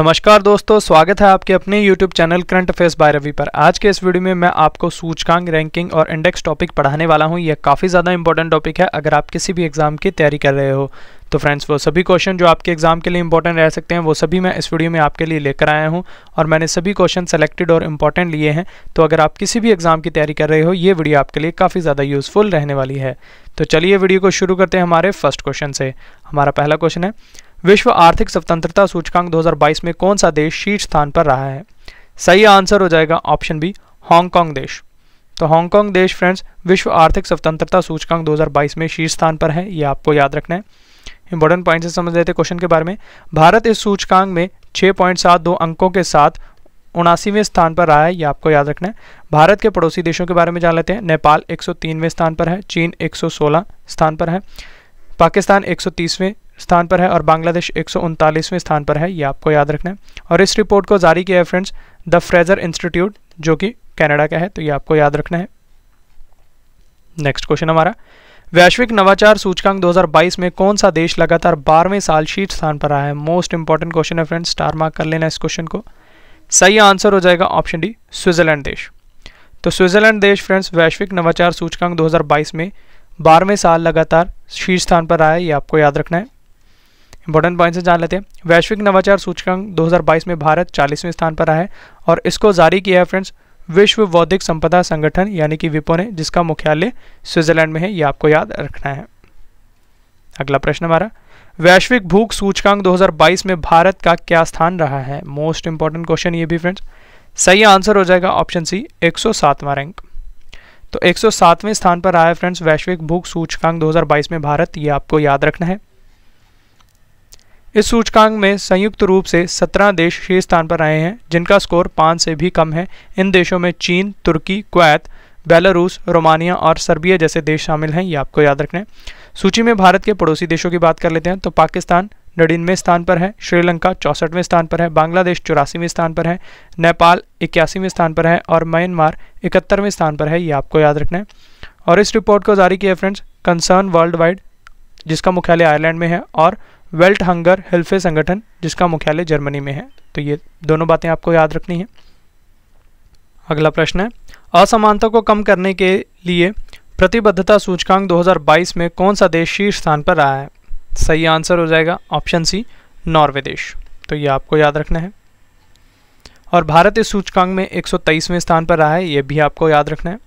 नमस्कार दोस्तों स्वागत है आपके अपने YouTube channel current affairs by Ravi पर आज के इस वीडियो में मैं आपको सूचकांक रैंकिंग और इंडेक्स टॉपिक पढ़ाने वाला हूं यह काफ़ी ज़्यादा इंपॉर्टेंट टॉपिक है अगर आप किसी भी एग्ज़ाम की तैयारी कर रहे हो तो फ्रेंड्स वो सभी क्वेश्चन जो आपके एग्ज़ाम के लिए इंपॉर्टेंट रह सकते हैं वो सभी मैं इस वीडियो में आपके लिए लेकर आया हूँ और मैंने सभी क्वेश्चन सेलेक्टेड और इंपॉर्टेंट लिए हैं तो अगर आप किसी भी एग्ज़ाम की तैयारी कर रहे हो ये वीडियो आपके लिए काफ़ी ज़्यादा यूज़फुल रहने वाली है तो चलिए वीडियो को शुरू करते हैं हमारे फर्स्ट क्वेश्चन से हमारा पहला क्वेश्चन है विश्व आर्थिक स्वतंत्रता सूचकांक 2022 में कौन सा देश शीर्ष स्थान पर रहा है सही आंसर हो जाएगा ऑप्शन बी हांगकांग देश तो हांगकांग देश फ्रेंड्स विश्व आर्थिक स्वतंत्रता सूचकांक 2022 में शीर्ष स्थान पर है ये आपको याद रखना है इंपॉर्टेंट पॉइंट से समझ लेते क्वेश्चन के बारे में भारत इस सूचकांक में 6.72 अंकों के साथ उनासीवें स्थान पर रहा है ये आपको याद रखना है भारत के पड़ोसी देशों के बारे में जान लेते हैं नेपाल एक स्थान पर है चीन एक स्थान पर है पाकिस्तान एक स्थान पर है और बांग्लादेश एक स्थान पर है ये आपको याद रखना है और इस रिपोर्ट को जारी किया है फ्रेंड्स द फ्रेजर इंस्टीट्यूट जो कि कनाडा का है तो ये आपको याद रखना है नेक्स्ट क्वेश्चन हमारा वैश्विक नवाचार सूचकांक 2022 में कौन सा देश लगातार बारहवें साल शीर्ष स्थान पर आया है मोस्ट इंपॉर्टेंट क्वेश्चन है फ्रेंड्स स्टार मार्क कर लेना इस क्वेश्चन को सही आंसर हो जाएगा ऑप्शन डी स्विट्जरलैंड देश तो स्विट्जरलैंड देश फ्रेंड्स वैश्विक नवाचार सूचकांक 2022 में बारहवें साल लगातार शीर्ष स्थान पर आया ये आपको याद रखना है इंपॉर्टेंट पॉइंट से जान लेते हैं वैश्विक नवाचार सूचकांक 2022 में भारत 40वें स्थान पर आया है और इसको जारी किया है फ्रेंड्स विश्व बौद्धिक संपदा संगठन यानी कि विपो ने जिसका मुख्यालय स्विट्जरलैंड में है ये आपको याद रखना है अगला प्रश्न हमारा वैश्विक भूख सूचकांक 2022 में भारत का क्या स्थान रहा है मोस्ट इंपॉर्टेंट क्वेश्चन ये भी फ्रेंड्स सही आंसर हो जाएगा ऑप्शन सी 107वां रैंक तो 107वें स्थान पर आया फ्रेंड्स वैश्विक भूख सूचकांक 2022 में भारत ये आपको याद रखना है इस सूचकांक में संयुक्त रूप से 17 देश शीर्ष स्थान पर आए हैं जिनका स्कोर 5 से भी कम है इन देशों में चीन तुर्की क्वैत बेलारूस रोमानिया और सर्बिया जैसे देश शामिल हैं ये आपको याद रखना है सूची में भारत के पड़ोसी देशों की बात कर लेते हैं तो पाकिस्तान नड़िनवे स्थान पर है श्रीलंका चौसठवें स्थान पर है बांग्लादेश चौरासीवें स्थान पर है नेपाल इक्यासीवें स्थान पर है और म्यांमार इकहत्तरवें स्थान पर है ये आपको याद रखना है और इस रिपोर्ट को जारी किया फ्रेंड्स कंसर्न वर्ल्ड वाइड जिसका मुख्यालय आयरलैंड में है और वेल्ट हंगर हेल्फे संगठन जिसका मुख्यालय जर्मनी में है तो ये दोनों बातें आपको याद रखनी है अगला प्रश्न है असमानता को कम करने के लिए प्रतिबद्धता सूचकांक 2022 में कौन सा देश शीर्ष स्थान पर रहा है सही आंसर हो जाएगा ऑप्शन सी नॉर्वे देश तो ये आपको याद रखना है और भारत इस सूचकांक में 123वें स्थान पर रहा है ये भी आपको याद रखना है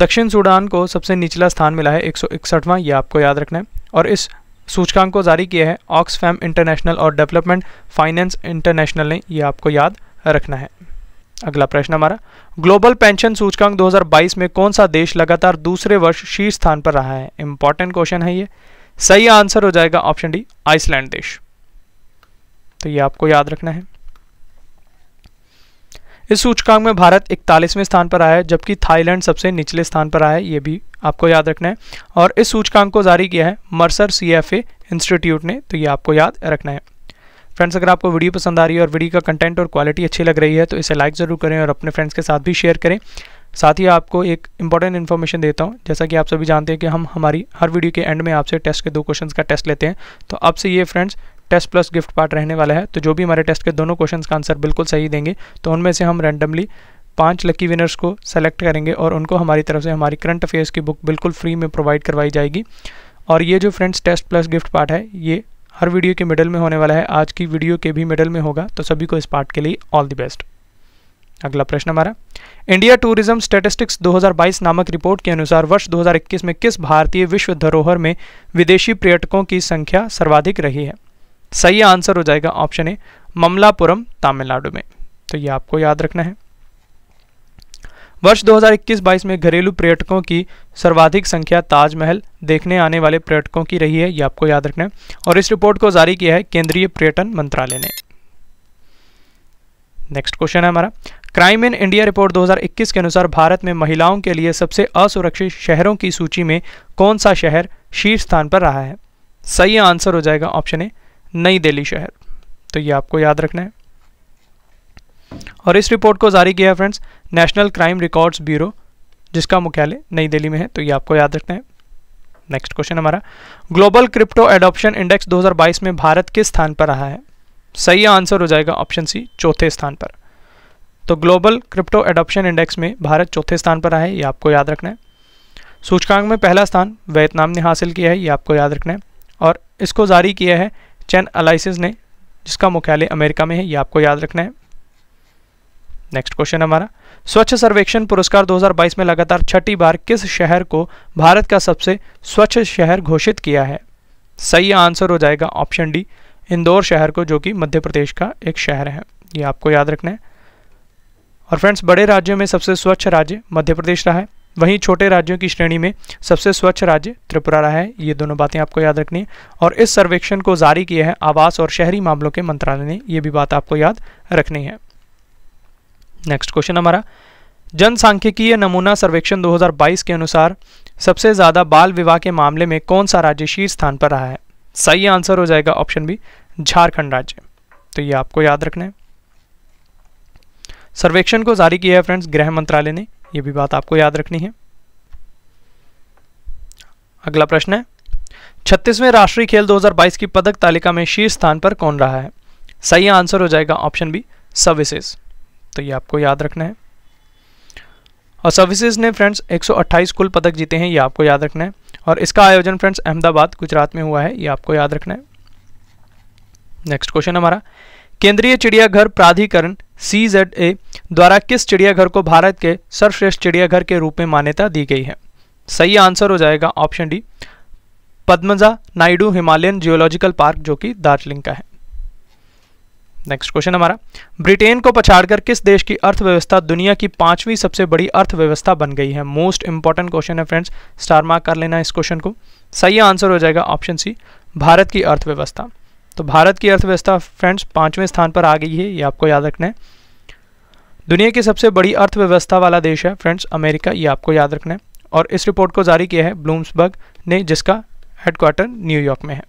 दक्षिण सूडान को सबसे निचला स्थान मिला है एक सौ यह आपको याद रखना है और इस सूचकांक को जारी किया है ऑक्सफैम इंटरनेशनल और डेवलपमेंट फाइनेंस इंटरनेशनल ने ये आपको याद रखना है अगला प्रश्न हमारा ग्लोबल पेंशन सूचकांक 2022 में कौन सा देश लगातार दूसरे वर्ष शीर्ष स्थान पर रहा है इंपॉर्टेंट क्वेश्चन है ये सही आंसर हो जाएगा ऑप्शन डी आइसलैंड देश तो ये आपको याद रखना है इस सूचकांक में भारत इकतालीसवें स्थान पर आया है जबकि थाईलैंड सबसे निचले स्थान पर आया है ये भी आपको याद रखना है और इस सूचकांक को जारी किया है मर्सर सी इंस्टीट्यूट ने तो ये आपको याद रखना है फ्रेंड्स अगर आपको वीडियो पसंद आ रही है और वीडियो का कंटेंट और क्वालिटी अच्छी लग रही है तो इसे लाइक ज़रूर करें और अपने फ्रेंड्स के साथ भी शेयर करें साथ ही आपको एक इंपॉर्टेंट इन्फॉर्मेशन देता हूँ जैसा कि आप सभी जानते हैं कि हम हमारी हर वीडियो के एंड में आपसे टेस्ट के दो क्वेश्चंस का टेस्ट लेते हैं तो अब से ये friends test plus gift part रहने वाला है तो जो भी हमारे टेस्ट के दोनों क्वेश्चन का आंसर बिल्कुल सही देंगे तो उनमें से हम रैंडमली पांच लकी विनर्स को सेलेक्ट करेंगे और उनको हमारी तरफ से हमारी करंट अफेयर्स की बुक बिल्कुल फ्री में प्रोवाइड करवाई जाएगी और ये जो friends test plus gift part है ये हर वीडियो के मिडल में होने वाला है आज की वीडियो के भी मिडल में होगा तो सभी को इस पार्ट के लिए ऑल द बेस्ट अगला प्रश्न हमारा इंडिया टूरिज्म स्टेटिस्टिक्स 2022 नामक रिपोर्ट के अनुसार वर्ष 2021 में किस भारतीय विश्व धरोहर में विदेशी पर्यटकों की संख्या सर्वाधिक रही है सही आंसर हो जाएगा ऑप्शन ए ममलापुरम तमिलनाडु में तो ये आपको याद रखना है वर्ष 2021-22 में घरेलू पर्यटकों की सर्वाधिक संख्या ताजमहल देखने आने वाले पर्यटकों की रही है ये आपको याद रखना है और इस रिपोर्ट को जारी किया है केंद्रीय पर्यटन मंत्रालय ने नेक्स्ट क्वेश्चन है हमारा क्राइम इन इंडिया रिपोर्ट 2021 के अनुसार भारत में महिलाओं के लिए सबसे असुरक्षित शहरों की सूची में कौन सा शहर शीर्ष स्थान पर रहा है सही आंसर हो जाएगा ऑप्शन ए नई दिल्ली शहर तो ये आपको याद रखना है और इस रिपोर्ट को जारी किया है friends National Crime Records Bureau जिसका मुख्यालय नई दिल्ली में है तो ये आपको याद रखना है नेक्स्ट क्वेश्चन हमारा ग्लोबल क्रिप्टो एडॉप्शन इंडेक्स 2022 में भारत किस स्थान पर रहा है सही आंसर हो जाएगा ऑप्शन सी चौथे स्थान पर तो ग्लोबल क्रिप्टो एडॉप्शन इंडेक्स में भारत चौथे स्थान पर रहा है ये आपको याद रखना है सूचकांक में पहला स्थान वियतनाम ने हासिल किया है ये आपको याद रखना है और इसको जारी किया है चैन अलाइसिस ने जिसका मुख्यालय अमेरिका में है ये आपको याद रखना है नेक्स्ट क्वेश्चन हमारा स्वच्छ सर्वेक्षण पुरस्कार 2022 में लगातार छठी बार किस शहर को भारत का सबसे स्वच्छ शहर घोषित किया है सही आंसर हो जाएगा ऑप्शन डी इंदौर शहर को जो कि मध्य प्रदेश का एक शहर है ये आपको याद रखना है और फ्रेंड्स बड़े राज्यों में सबसे स्वच्छ राज्य मध्य प्रदेश रहा है वहीं छोटे राज्यों की श्रेणी में सबसे स्वच्छ राज्य त्रिपुरा रहा है ये दोनों बातें आपको याद रखनी है और इस सर्वेक्षण को जारी किया है आवास और शहरी मामलों के मंत्रालय ने ये भी बात आपको याद रखनी है नेक्स्ट क्वेश्चन हमारा जनसांख्यिकीय नमूना सर्वेक्षण 2022 के अनुसार सबसे ज़्यादा बाल विवाह के मामले में कौन सा राज्य शीर्ष स्थान पर रहा है सही आंसर हो जाएगा ऑप्शन बी झारखंड राज्य तो ये आपको याद रखना है सर्वेक्षण को जारी किया है फ्रेंड्स गृह मंत्रालय ने ये भी बात आपको याद रखनी है अगला प्रश्न है छत्तीसवें राष्ट्रीय खेल 2022 की पदक तालिका में शीर्ष स्थान पर कौन रहा है सही आंसर हो जाएगा ऑप्शन बी सर्विसेज तो ये आपको याद रखना है और सर्विसेज ने फ्रेंड्स 128 कुल पदक जीते हैं ये आपको याद रखना है और इसका आयोजन फ्रेंड्स अहमदाबाद गुजरात में हुआ है ये आपको याद रखना है नेक्स्ट क्वेश्चन हमारा केंद्रीय चिड़ियाघर प्राधिकरण सी जेड ए द्वारा किस चिड़ियाघर को भारत के सर्वश्रेष्ठ चिड़ियाघर के रूप में मान्यता दी गई है सही आंसर हो जाएगा option D Padmaja Naidu Himalayan geological park जो कि दार्जिलिंग का है नेक्स्ट क्वेश्चन हमारा ब्रिटेन को पछाड़कर किस देश की अर्थव्यवस्था दुनिया की पांचवी सबसे बड़ी अर्थव्यवस्था बन गई है मोस्ट इंपॉर्टेंट क्वेश्चन है फ्रेंड्स स्टार मार्क कर लेना इस क्वेश्चन को सही आंसर हो जाएगा ऑप्शन सी भारत की अर्थव्यवस्था तो भारत की अर्थव्यवस्था फ्रेंड्स पाँचवें स्थान पर आ गई है ये आपको याद रखना है दुनिया की सबसे बड़ी अर्थव्यवस्था वाला देश है फ्रेंड्स अमेरिका ये आपको याद रखना है और इस रिपोर्ट को जारी किया है ब्लूम्सबर्ग ने जिसका हेडक्वार्टर न्यूयॉर्क में है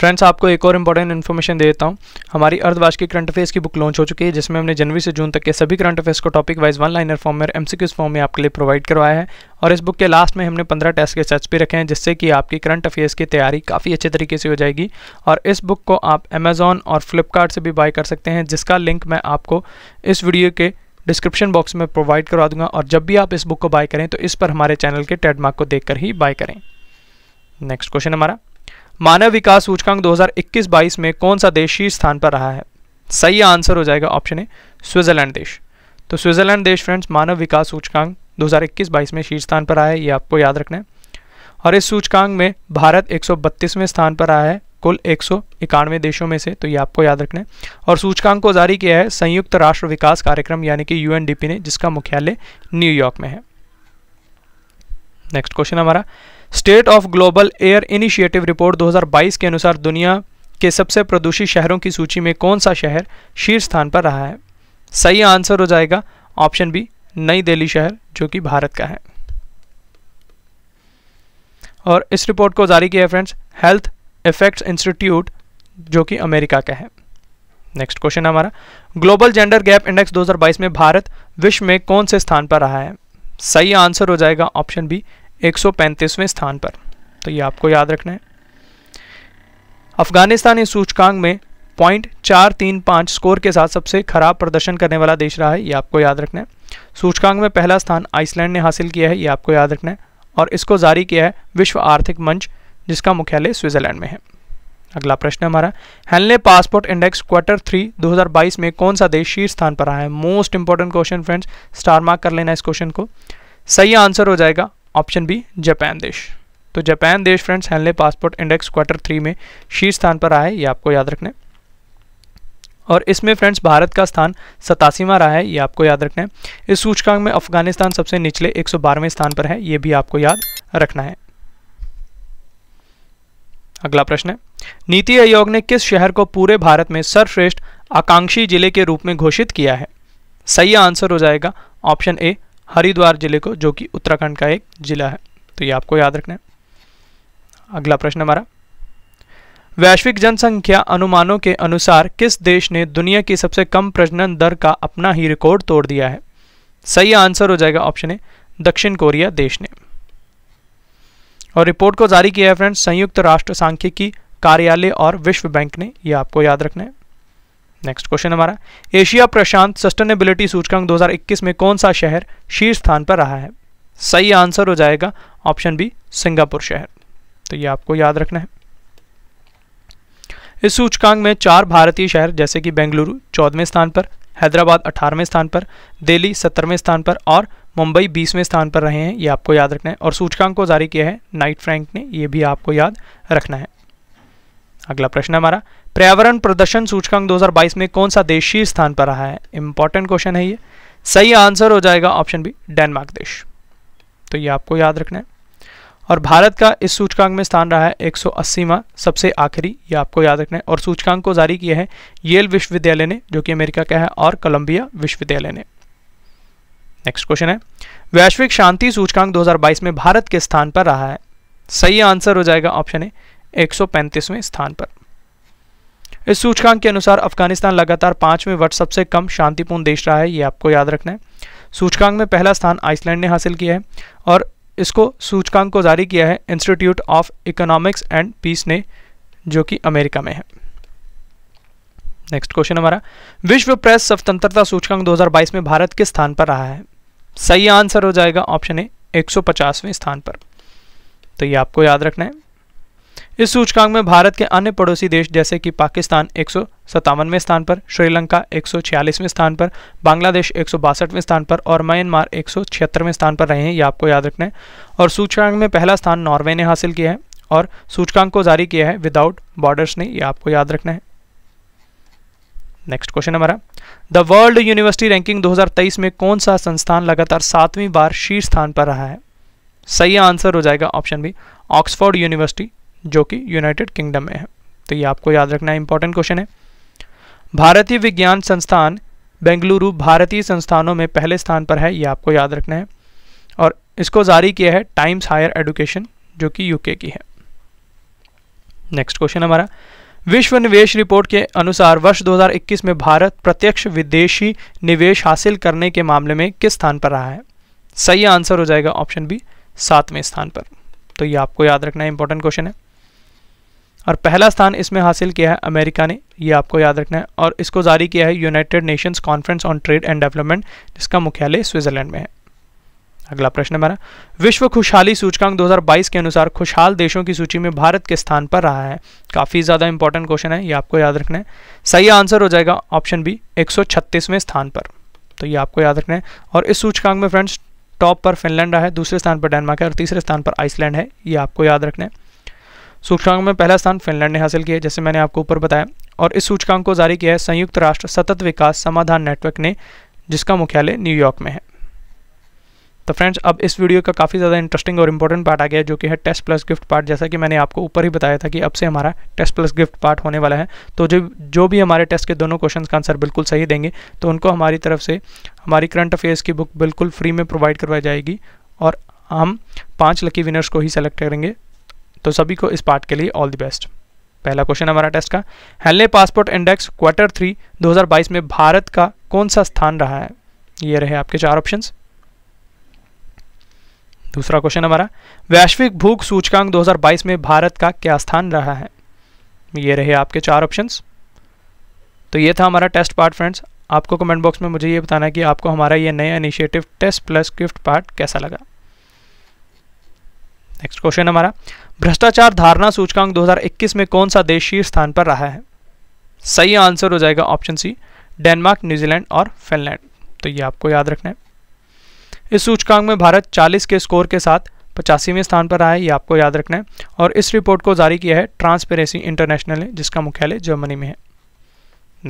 फ्रेंड्स आपको एक और इंपॉर्टेंट इन्फॉर्मेशन देता हूँ हमारी की करंट अफेयर्स की बुक लॉन्च हो चुकी है जिसमें हमने जनवरी से जून तक के सभी करंट अफेयर्स को topic wise one liner form में एम फॉर्म में आपके लिए प्रोवाइड करवाया है और इस बुक के लास्ट में हमने पंद्रह टेस्ट के सेट्स भी रखे हैं जिससे कि आपकी करंट अफेयर्स की तैयारी काफ़ी अच्छे तरीके से हो जाएगी और इस बुक को आप अमेज़ॉन और फ्लिपकार्ट से भी बाय कर सकते हैं जिसका लिंक मैं आपको इस वीडियो के डिस्क्रिप्शन बॉक्स में प्रोवाइड करवा दूंगा और जब भी आप इस बुक को बाय करें तो इस पर हमारे चैनल के टेडमार्क को देखकर ही बाय करें नेक्स्ट क्वेश्चन हमारा मानव विकास सूचकांक 2021-22 में कौन सा देश शीर्ष स्थान पर रहा है सही आंसर हो जाएगा ऑप्शन ए स्विट्जरलैंड देश तो स्विट्जरलैंड देश फ्रेंड्स मानव विकास सूचकांक 2021-22 में शीर्ष स्थान पर आया है ये आपको याद रखना है और इस सूचकांक में भारत एक स्थान पर आया है कुल एक देशों में से तो ये आपको याद रखना है और सूचकांक को जारी किया है संयुक्त राष्ट्र विकास कार्यक्रम यानी कि यू ने जिसका मुख्यालय न्यूयॉर्क में है नेक्स्ट क्वेश्चन हमारा State of Global Air Initiative report 2022 के अनुसार दुनिया के सबसे प्रदूषित शहरों की सूची में कौन सा शहर शीर्ष स्थान पर रहा है सही आंसर हो जाएगा ऑप्शन बी नई दिल्ली शहर जो कि भारत का है और इस रिपोर्ट को जारी किया है फ्रेंड्स हेल्थ इफेक्ट्स इंस्टीट्यूट जो कि अमेरिका का है नेक्स्ट क्वेश्चन हमारा ग्लोबल जेंडर गैप इंडेक्स 2022 में भारत विश्व में कौन से स्थान पर रहा है सही आंसर हो जाएगा ऑप्शन बी 135वें स्थान पर तो ये आपको याद रखना है अफगानिस्तान इस सूचकांक में पॉइंट चार तीन पाँच स्कोर के साथ सबसे खराब प्रदर्शन करने वाला देश रहा है ये आपको याद रखना है सूचकांक में पहला स्थान आइसलैंड ने हासिल किया है ये आपको याद रखना है और इसको जारी किया है विश्व आर्थिक मंच जिसका मुख्यालय स्विट्जरलैंड में है अगला प्रश्न हमारा Henley passport index quarter three 2022 में कौन सा देश शीर्ष स्थान पर आया है most important question friends star mark कर लेना इस क्वेश्चन को सही आंसर हो जाएगा ऑप्शन बी जापान देश तो जापान देश friends Henley passport index quarter three में शीर्ष स्थान पर रहा है ये आपको याद रखना है और इसमें फ्रेंड्स भारत का स्थान सतासीवा रहा है ये आपको याद रखना है इस सूचकांक में अफगानिस्तान सबसे निचले एक स्थान पर है ये भी आपको याद रखना है अगला प्रश्न है नीति आयोग ने किस शहर को पूरे भारत में सर्वश्रेष्ठ आकांक्षी जिले के रूप में घोषित किया है सही आंसर हो जाएगा ऑप्शन ए हरिद्वार जिले को जो कि उत्तराखंड का एक जिला है तो ये आपको याद रखना है अगला प्रश्न हमारा वैश्विक जनसंख्या अनुमानों के अनुसार किस देश ने दुनिया की सबसे कम प्रजनन दर का अपना ही रिकॉर्ड तोड़ दिया है सही आंसर हो जाएगा ऑप्शन ए दक्षिण कोरिया देश ने और रिपोर्ट को जारी किया है फ्रेंड्स संयुक्त राष्ट्र सांख्यिकी कार्यालय और विश्व बैंक ने यह आपको याद रखना है नेक्स्ट क्वेश्चन हमारा एशिया प्रशांत सस्टेनेबिलिटी सूचकांक 2021 में कौन सा शहर शीर्ष स्थान पर रहा है सही आंसर हो जाएगा ऑप्शन बी सिंगापुर शहर तो ये आपको याद रखना है इस सूचकांक में चार भारतीय शहर जैसे कि बेंगलुरु चौदहवें स्थान पर हैदराबाद अठारहवें स्थान पर दिल्ली सत्तरवें स्थान पर और मुंबई बीसवें स्थान पर रहे हैं ये आपको याद रखना है और सूचकांक को जारी किया है नाइट फ्रैंक ने ये भी आपको याद रखना है अगला प्रश्न हमारा पर्यावरण प्रदर्शन सूचकांक 2022 में कौन सा देश शीर्ष स्थान पर रहा है इंपॉर्टेंट क्वेश्चन है ये सही आंसर हो जाएगा ऑप्शन बी डेनमार्क देश तो ये आपको याद रखना है और भारत का इस सूचकांक में स्थान रहा है एक सौ सबसे आखिरी ये आपको याद रखना है और सूचकांक को जारी किया है येल विश्वविद्यालय ने जो कि अमेरिका का है और कोलंबिया विश्वविद्यालय ने नेक्स्ट क्वेश्चन है वैश्विक शांति सूचकांक 2022 में भारत के स्थान पर रहा है सही आंसर हो जाएगा ऑप्शन ए एक स्थान पर इस सूचकांक के अनुसार अफगानिस्तान लगातार पांचवें वर्ष सबसे कम शांतिपूर्ण देश रहा है ये आपको याद रखना है सूचकांक में पहला स्थान आइसलैंड ने हासिल किया है और इसको सूचकांक को जारी किया है Institute of Economics and Peace ने जो कि अमेरिका में है नेक्स्ट क्वेश्चन हमारा विश्व प्रेस स्वतंत्रता सूचकांक 2022 में भारत किस स्थान पर रहा है सही आंसर हो जाएगा ऑप्शन ए एक स्थान पर तो ये आपको याद रखना है इस सूचकांक में भारत के अन्य पड़ोसी देश जैसे कि पाकिस्तान एक सत्तावनवें स्थान पर श्रीलंका एक स्थान पर बांग्लादेश एक स्थान पर और म्यांमार एक स्थान पर रहे हैं ये आपको याद रखना है और सूचकांक में पहला स्थान नॉर्वे ने हासिल किया है और सूचकांक को जारी किया है विदाउट बॉर्डर्स ने ये आपको याद रखना है नेक्स्ट क्वेश्चन हमारा द वर्ल्ड यूनिवर्सिटी रैंकिंग 2023 में कौन सा संस्थान लगातार सातवीं बार शीर्ष स्थान पर रहा है सही आंसर हो जाएगा ऑप्शन बी ऑक्सफोर्ड यूनिवर्सिटी जो कि यूनाइटेड किंगडम में है तो ये आपको याद रखना इंपॉर्टेंट क्वेश्चन है भारतीय विज्ञान संस्थान बेंगलुरु भारतीय संस्थानों में पहले स्थान पर है ये आपको याद रखना है और इसको जारी किया है टाइम्स हायर एडुकेशन जो कि यूके की है नेक्स्ट क्वेश्चन हमारा विश्व निवेश रिपोर्ट के अनुसार वर्ष 2021 में भारत प्रत्यक्ष विदेशी निवेश हासिल करने के मामले में किस स्थान पर रहा है सही आंसर हो जाएगा ऑप्शन बी सातवें स्थान पर तो ये आपको याद रखना है इंपॉर्टेंट क्वेश्चन है और पहला स्थान इसमें हासिल किया है अमेरिका ने ये आपको याद रखना है और इसको जारी किया है United Nations Conference on Trade and Development जिसका मुख्यालय स्विट्जरलैंड में है अगला प्रश्न हमारा विश्व खुशहाली सूचकांक 2022 के अनुसार खुशहाल देशों की सूची में भारत के स्थान पर रहा है काफ़ी ज़्यादा इंपॉर्टेंट क्वेश्चन है ये आपको याद रखना है सही आंसर हो जाएगा ऑप्शन बी एक स्थान पर तो ये आपको याद रखना है और इस सूचकांक में फ्रेंड्स टॉप पर फिनलैंड रहा है दूसरे स्थान पर डेनमार्क है और तीसरे स्थान पर आइसलैंड है ये आपको याद रखना है सूचकांक में पहला स्थान फिनलैंड ने हासिल किया जैसे मैंने आपको ऊपर बताया और इस सूचकांक को जारी किया है संयुक्त राष्ट्र सतत विकास समाधान नेटवर्क ने जिसका मुख्यालय न्यूयॉर्क में है तो फ्रेंड्स अब इस वीडियो का काफ़ी ज़्यादा इंटरेस्टिंग और इंपॉर्टेंट पार्ट आ गया जो कि है टेस्ट प्लस गिफ्ट पार्ट जैसा कि मैंने आपको ऊपर ही बताया था कि अब से हमारा टेस्ट प्लस गिफ्ट पार्ट होने वाला है तो जो जो भी हमारे टेस्ट के दोनों क्वेश्चन का आंसर बिल्कुल सही देंगे तो उनको हमारी तरफ से हमारी करंट अफेयर्स की बुक बिल्कुल फ्री में प्रोवाइड करवाई जाएगी और हम पाँच लकी विनर्स को ही सेलेक्ट करेंगे तो सभी को इस पार्ट के लिए ऑल द बेस्ट पहला क्वेश्चन हमारा टेस्ट का Henley passport index quarter three 2022 में भारत का कौन सा स्थान रहा है ये रहे आपके चार ऑप्शंस दूसरा क्वेश्चन हमारा वैश्विक भूख सूचकांक 2022 में भारत का क्या स्थान रहा है ये रहे आपके चार ऑप्शंस तो ये था हमारा टेस्ट पार्ट फ्रेंड्स आपको कमेंट बॉक्स में मुझे ये बताना है कि आपको हमारा ये नया initiative test plus gift part कैसा लगा नेक्स्ट क्वेश्चन हमारा भ्रष्टाचार धारणा सूचकांक 2021 में कौन सा देश शीर्ष स्थान पर रहा है सही आंसर हो जाएगा ऑप्शन सी डेनमार्क न्यूजीलैंड और फिनलैंड तो ये आपको याद रखना है इस सूचकांक में भारत 40 के स्कोर के साथ पचासीवें स्थान पर रहा है ये आपको याद रखना है और इस रिपोर्ट को जारी किया है ट्रांसपेरेंसी इंटरनेशनल ने जिसका मुख्यालय जर्मनी में है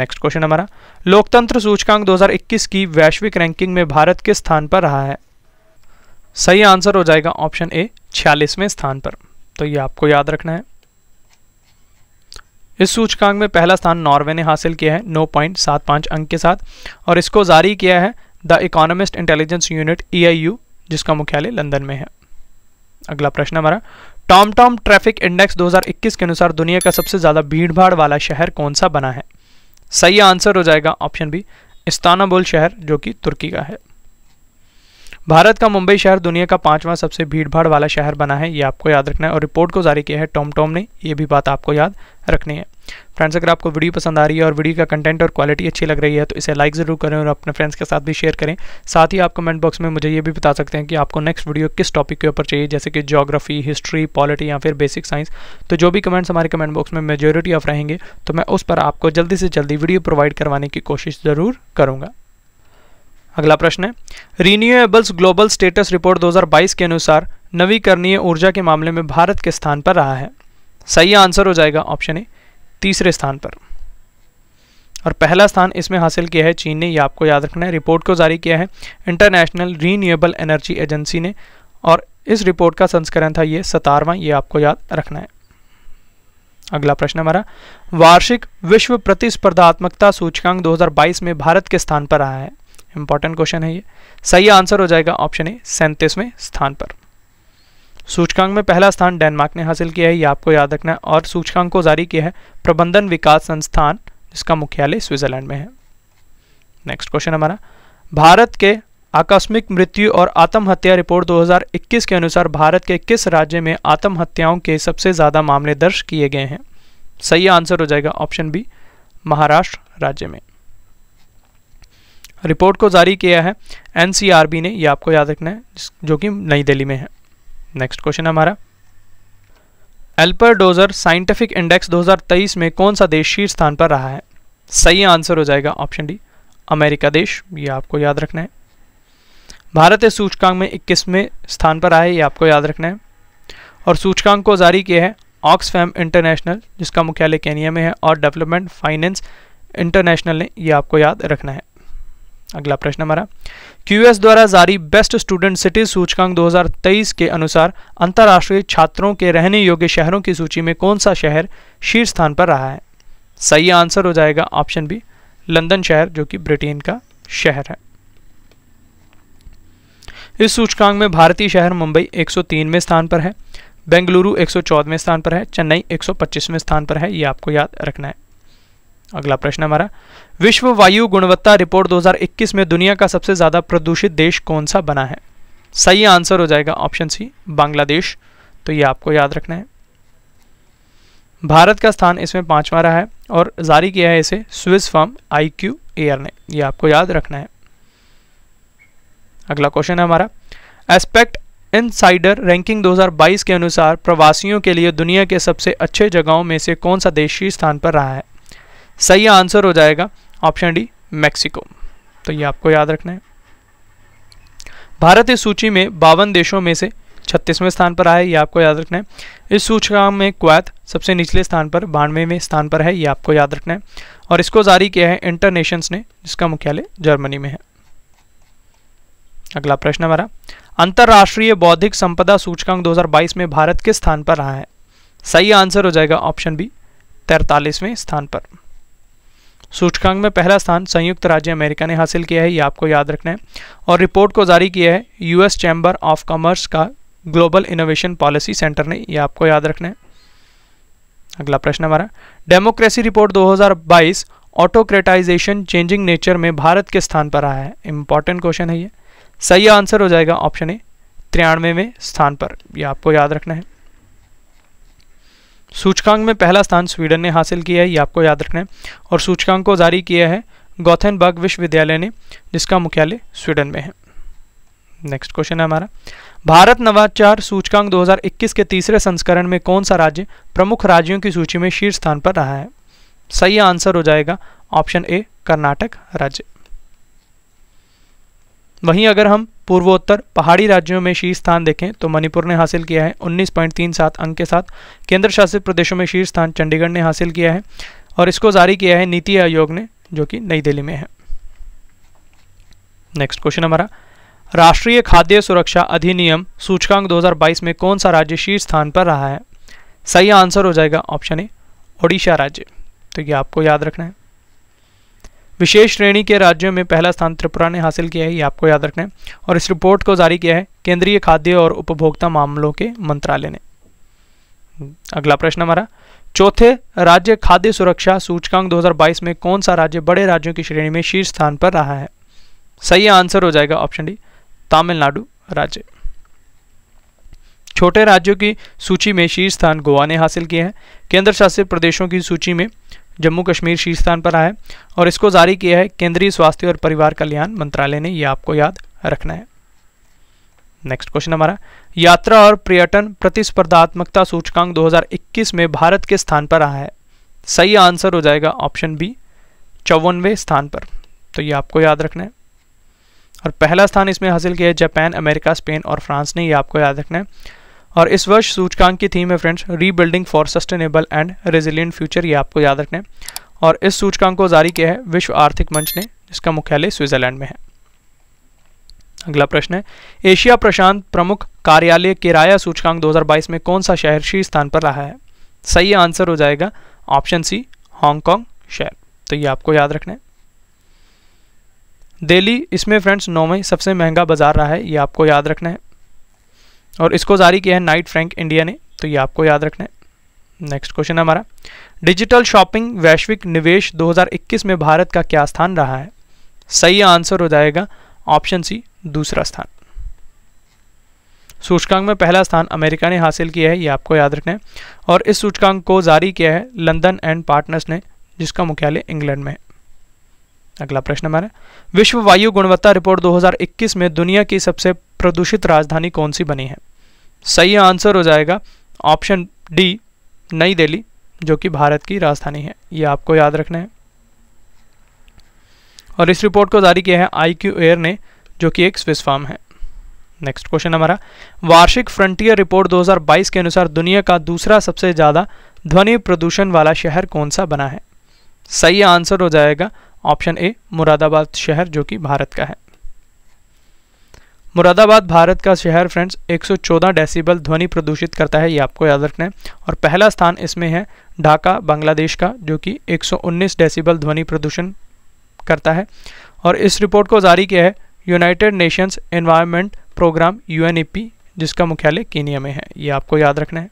नेक्स्ट क्वेश्चन हमारा लोकतंत्र सूचकांक 2021 की वैश्विक रैंकिंग में भारत किस स्थान पर रहा है सही आंसर हो जाएगा ऑप्शन ए छियालीसवें स्थान पर तो ये आपको याद रखना है इस सूचकांक में पहला स्थान नॉर्वे ने हासिल किया है नौ पॉइंट सात अंक के साथ और इसको जारी किया है the Economist Intelligence Unit E e जिसका मुख्यालय लंदन में है अगला प्रश्न हमारा टॉम टॉम ट्रैफिक इंडेक्स 2021 के अनुसार दुनिया का सबसे ज़्यादा भीड़ भाड़ वाला शहर कौन सा बना है सही आंसर हो जाएगा ऑप्शन बी इस्तानाबुल शहर जो कि तुर्की का है भारत का मुंबई शहर दुनिया का पांचवा सबसे भीड़भाड़ वाला शहर बना है ये आपको याद रखना है और रिपोर्ट को जारी किया है टॉम टॉम ने ये भी बात आपको याद रखनी है फ्रेंड्स अगर आपको वीडियो पसंद आ रही है और वीडियो का कंटेंट और क्वालिटी अच्छी लग रही है तो इसे लाइक ज़रूर करें और अपने फ्रेंड्स के साथ भी शेयर करें साथ ही आप कमेंट बॉक्स में मुझे ये भी बता सकते हैं कि आपको नेक्स्ट वीडियो किस टॉपिक के ऊपर चाहिए जैसे कि जोग्राफी हिस्ट्री पॉलिटी या फिर बेसिक साइंस तो जो भी कमेंट्स हमारे कमेंट बॉक्स में मेजोरिटी ऑफ रहेंगे तो मैं उस पर आपको जल्दी से जल्दी वीडियो प्रोवाइड करवाने की कोशिश ज़रूर करूँगा अगला प्रश्न है रिन्यूएबल्स ग्लोबल स्टेटस रिपोर्ट 2022 के अनुसार नवीकरणीय ऊर्जा के मामले में भारत के स्थान पर रहा है सही आंसर हो जाएगा ऑप्शन ए तीसरे स्थान पर और पहला स्थान इसमें हासिल किया है चीन ने यह आपको याद रखना है रिपोर्ट को जारी किया है इंटरनेशनल रीन्यूएबल एनर्जी एजेंसी ने और इस रिपोर्ट का संस्करण था ये सतारवा ये आपको याद रखना है अगला प्रश्न हमारा वार्षिक विश्व प्रतिस्पर्धात्मकता सूचकांक 2022 में भारत के स्थान पर रहा है इंपॉर्टेंट क्वेश्चन है ये सही आंसर हो जाएगा ऑप्शन ए सैंतीसवें स्थान पर सूचकांक में पहला स्थान डेनमार्क ने हासिल किया है ये आपको याद रखना है और सूचकांक को जारी किया है प्रबंधन विकास संस्थान जिसका मुख्यालय स्विट्जरलैंड में है नेक्स्ट क्वेश्चन हमारा भारत के आकस्मिक मृत्यु और आत्महत्या रिपोर्ट 2021 के अनुसार भारत के किस राज्य में आत्महत्याओं के सबसे ज़्यादा मामले दर्ज किए गए हैं सही आंसर हो जाएगा ऑप्शन बी महाराष्ट्र राज्य में रिपोर्ट को जारी किया है एन ने ये आपको याद रखना है जो कि नई दिल्ली में है नेक्स्ट क्वेश्चन हमारा एल्पर डोजर साइंटिफिक इंडेक्स 2023 में कौन सा देश शीर्ष स्थान पर रहा है सही आंसर हो जाएगा ऑप्शन डी अमेरिका देश ये आपको याद रखना है भारत इस सूचकांक में इक्कीसवें स्थान पर आए ये आपको याद रखना है और सूचकांक को जारी किया है ऑक्सफैम इंटरनेशनल जिसका मुख्यालय केनिया में है और डेवलपमेंट फाइनेंस इंटरनेशनल ने यह आपको याद रखना है अगला प्रश्न हमारा क्यूएस द्वारा जारी बेस्ट स्टूडेंट सिटीज सूचकांक 2023 के अनुसार अंतर्राष्ट्रीय छात्रों के रहने योग्य शहरों की सूची में कौन सा शहर शीर्ष स्थान पर रहा है सही आंसर हो जाएगा ऑप्शन बी लंदन शहर जो कि ब्रिटेन का शहर है इस सूचकांक में भारतीय शहर मुंबई 103 में स्थान पर है बेंगलुरु 114वें स्थान पर है चेन्नई 125वें स्थान पर है ये आपको याद रखना है अगला प्रश्न हमारा विश्व वायु गुणवत्ता रिपोर्ट 2021 में दुनिया का सबसे ज़्यादा प्रदूषित देश कौन सा बना है सही आंसर हो जाएगा ऑप्शन सी बांग्लादेश तो ये आपको याद रखना है भारत का स्थान इसमें पांचवा रहा है और जारी किया है इसे Swiss firm I Q Air ने यह आपको याद रखना है अगला क्वेश्चन है हमारा एस्पेक्ट इनसाइडर रैंकिंग 2022 के अनुसार प्रवासियों के लिए दुनिया के सबसे अच्छे जगहों में से कौन सा देश स्थान पर रहा है सही आंसर हो जाएगा ऑप्शन डी मैक्सिको तो ये आपको याद रखना है भारत इस सूची में बावन देशों में से छत्तीसवें स्थान पर आया ये आपको याद रखना है इस सूचकांक में क्वैत सबसे निचले स्थान पर बानवेवें स्थान पर है ये आपको याद रखना है और इसको जारी किया है इंटरनेशंस ने जिसका मुख्यालय जर्मनी में है अगला प्रश्न हमारा अंतर्राष्ट्रीय बौद्धिक संपदा सूचकांक 2022 में भारत किस स्थान पर रहा है सही आंसर हो जाएगा ऑप्शन बी तैतालीसवें स्थान पर सूचकांक में पहला स्थान संयुक्त राज्य अमेरिका ने हासिल किया है ये आपको याद रखना है और रिपोर्ट को जारी किया है यूएस चैम्बर ऑफ कॉमर्स का ग्लोबल इनोवेशन पॉलिसी सेंटर ने ये आपको याद रखना है अगला प्रश्न हमारा democracy report 2022 autocratization changing nature में भारत के स्थान पर आया है इंपॉर्टेंट क्वेश्चन है ये सही आंसर हो जाएगा ऑप्शन ए तिरानवे में स्थान पर यह आपको याद रखना है सूचकांक में पहला स्थान स्वीडन ने हासिल किया है ये आपको याद रखना है और सूचकांक को जारी किया है गौथनबर्ग विश्वविद्यालय ने जिसका मुख्यालय स्वीडन में है नेक्स्ट क्वेश्चन है हमारा भारत नवाचार सूचकांक 2021 के तीसरे संस्करण में कौन सा राज्य प्रमुख राज्यों की सूची में शीर्ष स्थान पर रहा है सही आंसर हो जाएगा ऑप्शन ए कर्नाटक राज्य वहीं अगर हम पूर्वोत्तर पहाड़ी राज्यों में शीर्ष स्थान देखें तो मणिपुर ने हासिल किया है 19.37 अंक के साथ केंद्र शासित प्रदेशों में शीर्ष स्थान चंडीगढ़ ने हासिल किया है और इसको जारी किया है नीति आयोग ने जो कि नई दिल्ली में है नेक्स्ट क्वेश्चन हमारा राष्ट्रीय खाद्य सुरक्षा अधिनियम सूचकांक 2022 में कौन सा राज्य शीर्ष स्थान पर रहा है सही आंसर हो जाएगा ऑप्शन ए ओडिशा राज्य तो ये आपको याद रखना है विशेष श्रेणी के राज्यों में पहला स्थान त्रिपुरा ने हासिल किया है ये आपको याद रखना है और इस रिपोर्ट को जारी किया है केंद्रीय खाद्य और उपभोक्ता मामलों के मंत्रालय ने अगला प्रश्न हमारा चौथे राज्य खाद्य सुरक्षा सूचकांक 2022 में कौन सा राज्य बड़े राज्यों की श्रेणी में शीर्ष स्थान पर रहा है सही आंसर हो जाएगा ऑप्शन डी तमिलनाडु राज्य छोटे राज्यों की सूची में शीर्ष स्थान गोवा ने हासिल किया है केंद्र शासित प्रदेशों की सूची में जम्मू कश्मीर शीर्ष स्थान पर आया है और इसको जारी किया है केंद्रीय स्वास्थ्य और परिवार कल्याण मंत्रालय ने यह आपको याद रखना है नेक्स्ट क्वेश्चन हमारा यात्रा और पर्यटन प्रतिस्पर्धात्मकता सूचकांक 2021 में भारत के स्थान पर आया है सही आंसर हो जाएगा ऑप्शन बी चौवनवे स्थान पर तो ये आपको याद रखना है और पहला स्थान इसमें हासिल किया है जापान अमेरिका स्पेन और फ्रांस ने ये आपको याद रखना है और इस वर्ष सूचकांक की थीम है friends rebuilding for sustainable and resilient future ये आपको याद रखना है और इस सूचकांक को जारी किया है विश्व आर्थिक मंच ने जिसका मुख्यालय स्विट्जरलैंड में है अगला प्रश्न है एशिया प्रशांत प्रमुख कार्यालय किराया सूचकांक 2022 में कौन सा शहर शीर्ष स्थान पर रहा है सही आंसर हो जाएगा ऑप्शन सी हांगकांग शहर तो ये आपको याद रखना है दिल्ली इसमें फ्रेंड्स नौवें सबसे महंगा बाजार रहा है ये आपको याद रखना है और इसको जारी किया है नाइट फ्रैंक इंडिया ने तो ये आपको याद रखना है नेक्स्ट क्वेश्चन है हमारा डिजिटल शॉपिंग वैश्विक निवेश 2021 में भारत का क्या स्थान रहा है सही आंसर हो जाएगा ऑप्शन सी दूसरा स्थान सूचकांक में पहला स्थान अमेरिका ने हासिल किया है ये आपको याद रखना है और इस सूचकांक को जारी किया है लंदन एंड पार्टनर्स ने जिसका मुख्यालय इंग्लैंड में है अगला प्रश्न हमारा विश्व वायु गुणवत्ता रिपोर्ट 2021 में दुनिया की सबसे प्रदूषित राजधानी कौन सी बनी है सही आंसर हो जाएगा ऑप्शन डी नई दिल्ली जो कि भारत की राजधानी है ये आपको याद रखना है और इस रिपोर्ट को जारी किया है आई क्यू एयर ने जो कि एक स्विस फार्म है नेक्स्ट क्वेश्चन हमारा वार्षिक फ्रंटियर रिपोर्ट 2022 के अनुसार दुनिया का दूसरा सबसे ज़्यादा ध्वनि प्रदूषण वाला शहर कौन सा बना है सही आंसर हो जाएगा ऑप्शन ए मुरादाबाद शहर जो कि भारत का है मुरादाबाद भारत का शहर फ्रेंड्स 114 डेसिबल ध्वनि प्रदूषित करता है ये आपको याद रखना है और पहला स्थान इसमें है ढाका बांग्लादेश का जो कि 119 डेसिबल ध्वनि प्रदूषण करता है और इस रिपोर्ट को जारी किया है United Nations Environment Programme U जिसका मुख्यालय केनिया में है ये आपको याद रखना है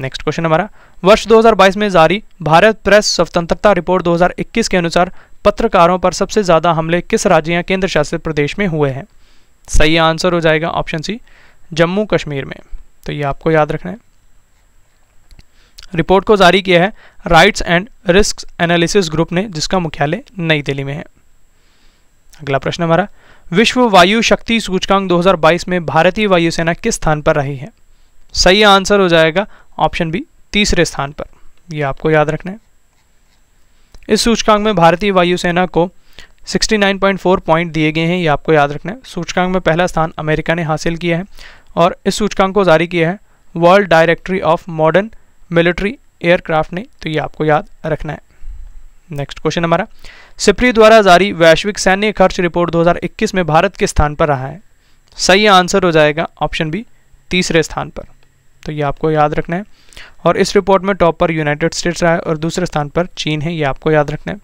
नेक्स्ट क्वेश्चन हमारा वर्ष 2022 में जारी भारत प्रेस स्वतंत्रता रिपोर्ट 2021 के अनुसार पत्रकारों पर सबसे ज़्यादा हमले किस राज्य या केंद्र शासित प्रदेश में हुए हैं सही आंसर हो जाएगा ऑप्शन सी जम्मू कश्मीर में तो ये आपको याद रखना है रिपोर्ट को जारी किया है Rights and Risk Analysis Group ने जिसका मुख्यालय नई दिल्ली में है अगला प्रश्न हमारा विश्व वायु शक्ति सूचकांक 2022 में भारतीय वायुसेना किस स्थान पर रही है सही आंसर हो जाएगा ऑप्शन बी तीसरे स्थान पर यह आपको याद रखना है इस सूचकांक में भारतीय वायुसेना को 69.4 पॉइंट दिए गए हैं ये आपको याद रखना है सूचकांक में पहला स्थान अमेरिका ने हासिल किया है और इस सूचकांक को जारी किया है World Directory of Modern Military Aircraft ने तो ये आपको याद रखना है नेक्स्ट क्वेश्चन हमारा सिप्री द्वारा जारी वैश्विक सैन्य खर्च रिपोर्ट 2021 में भारत के स्थान पर रहा है सही आंसर हो जाएगा ऑप्शन बी तीसरे स्थान पर तो ये आपको याद रखना है और इस रिपोर्ट में टॉप पर यूनाइटेड स्टेट्स रहा है और दूसरे स्थान पर चीन है ये आपको याद रखना है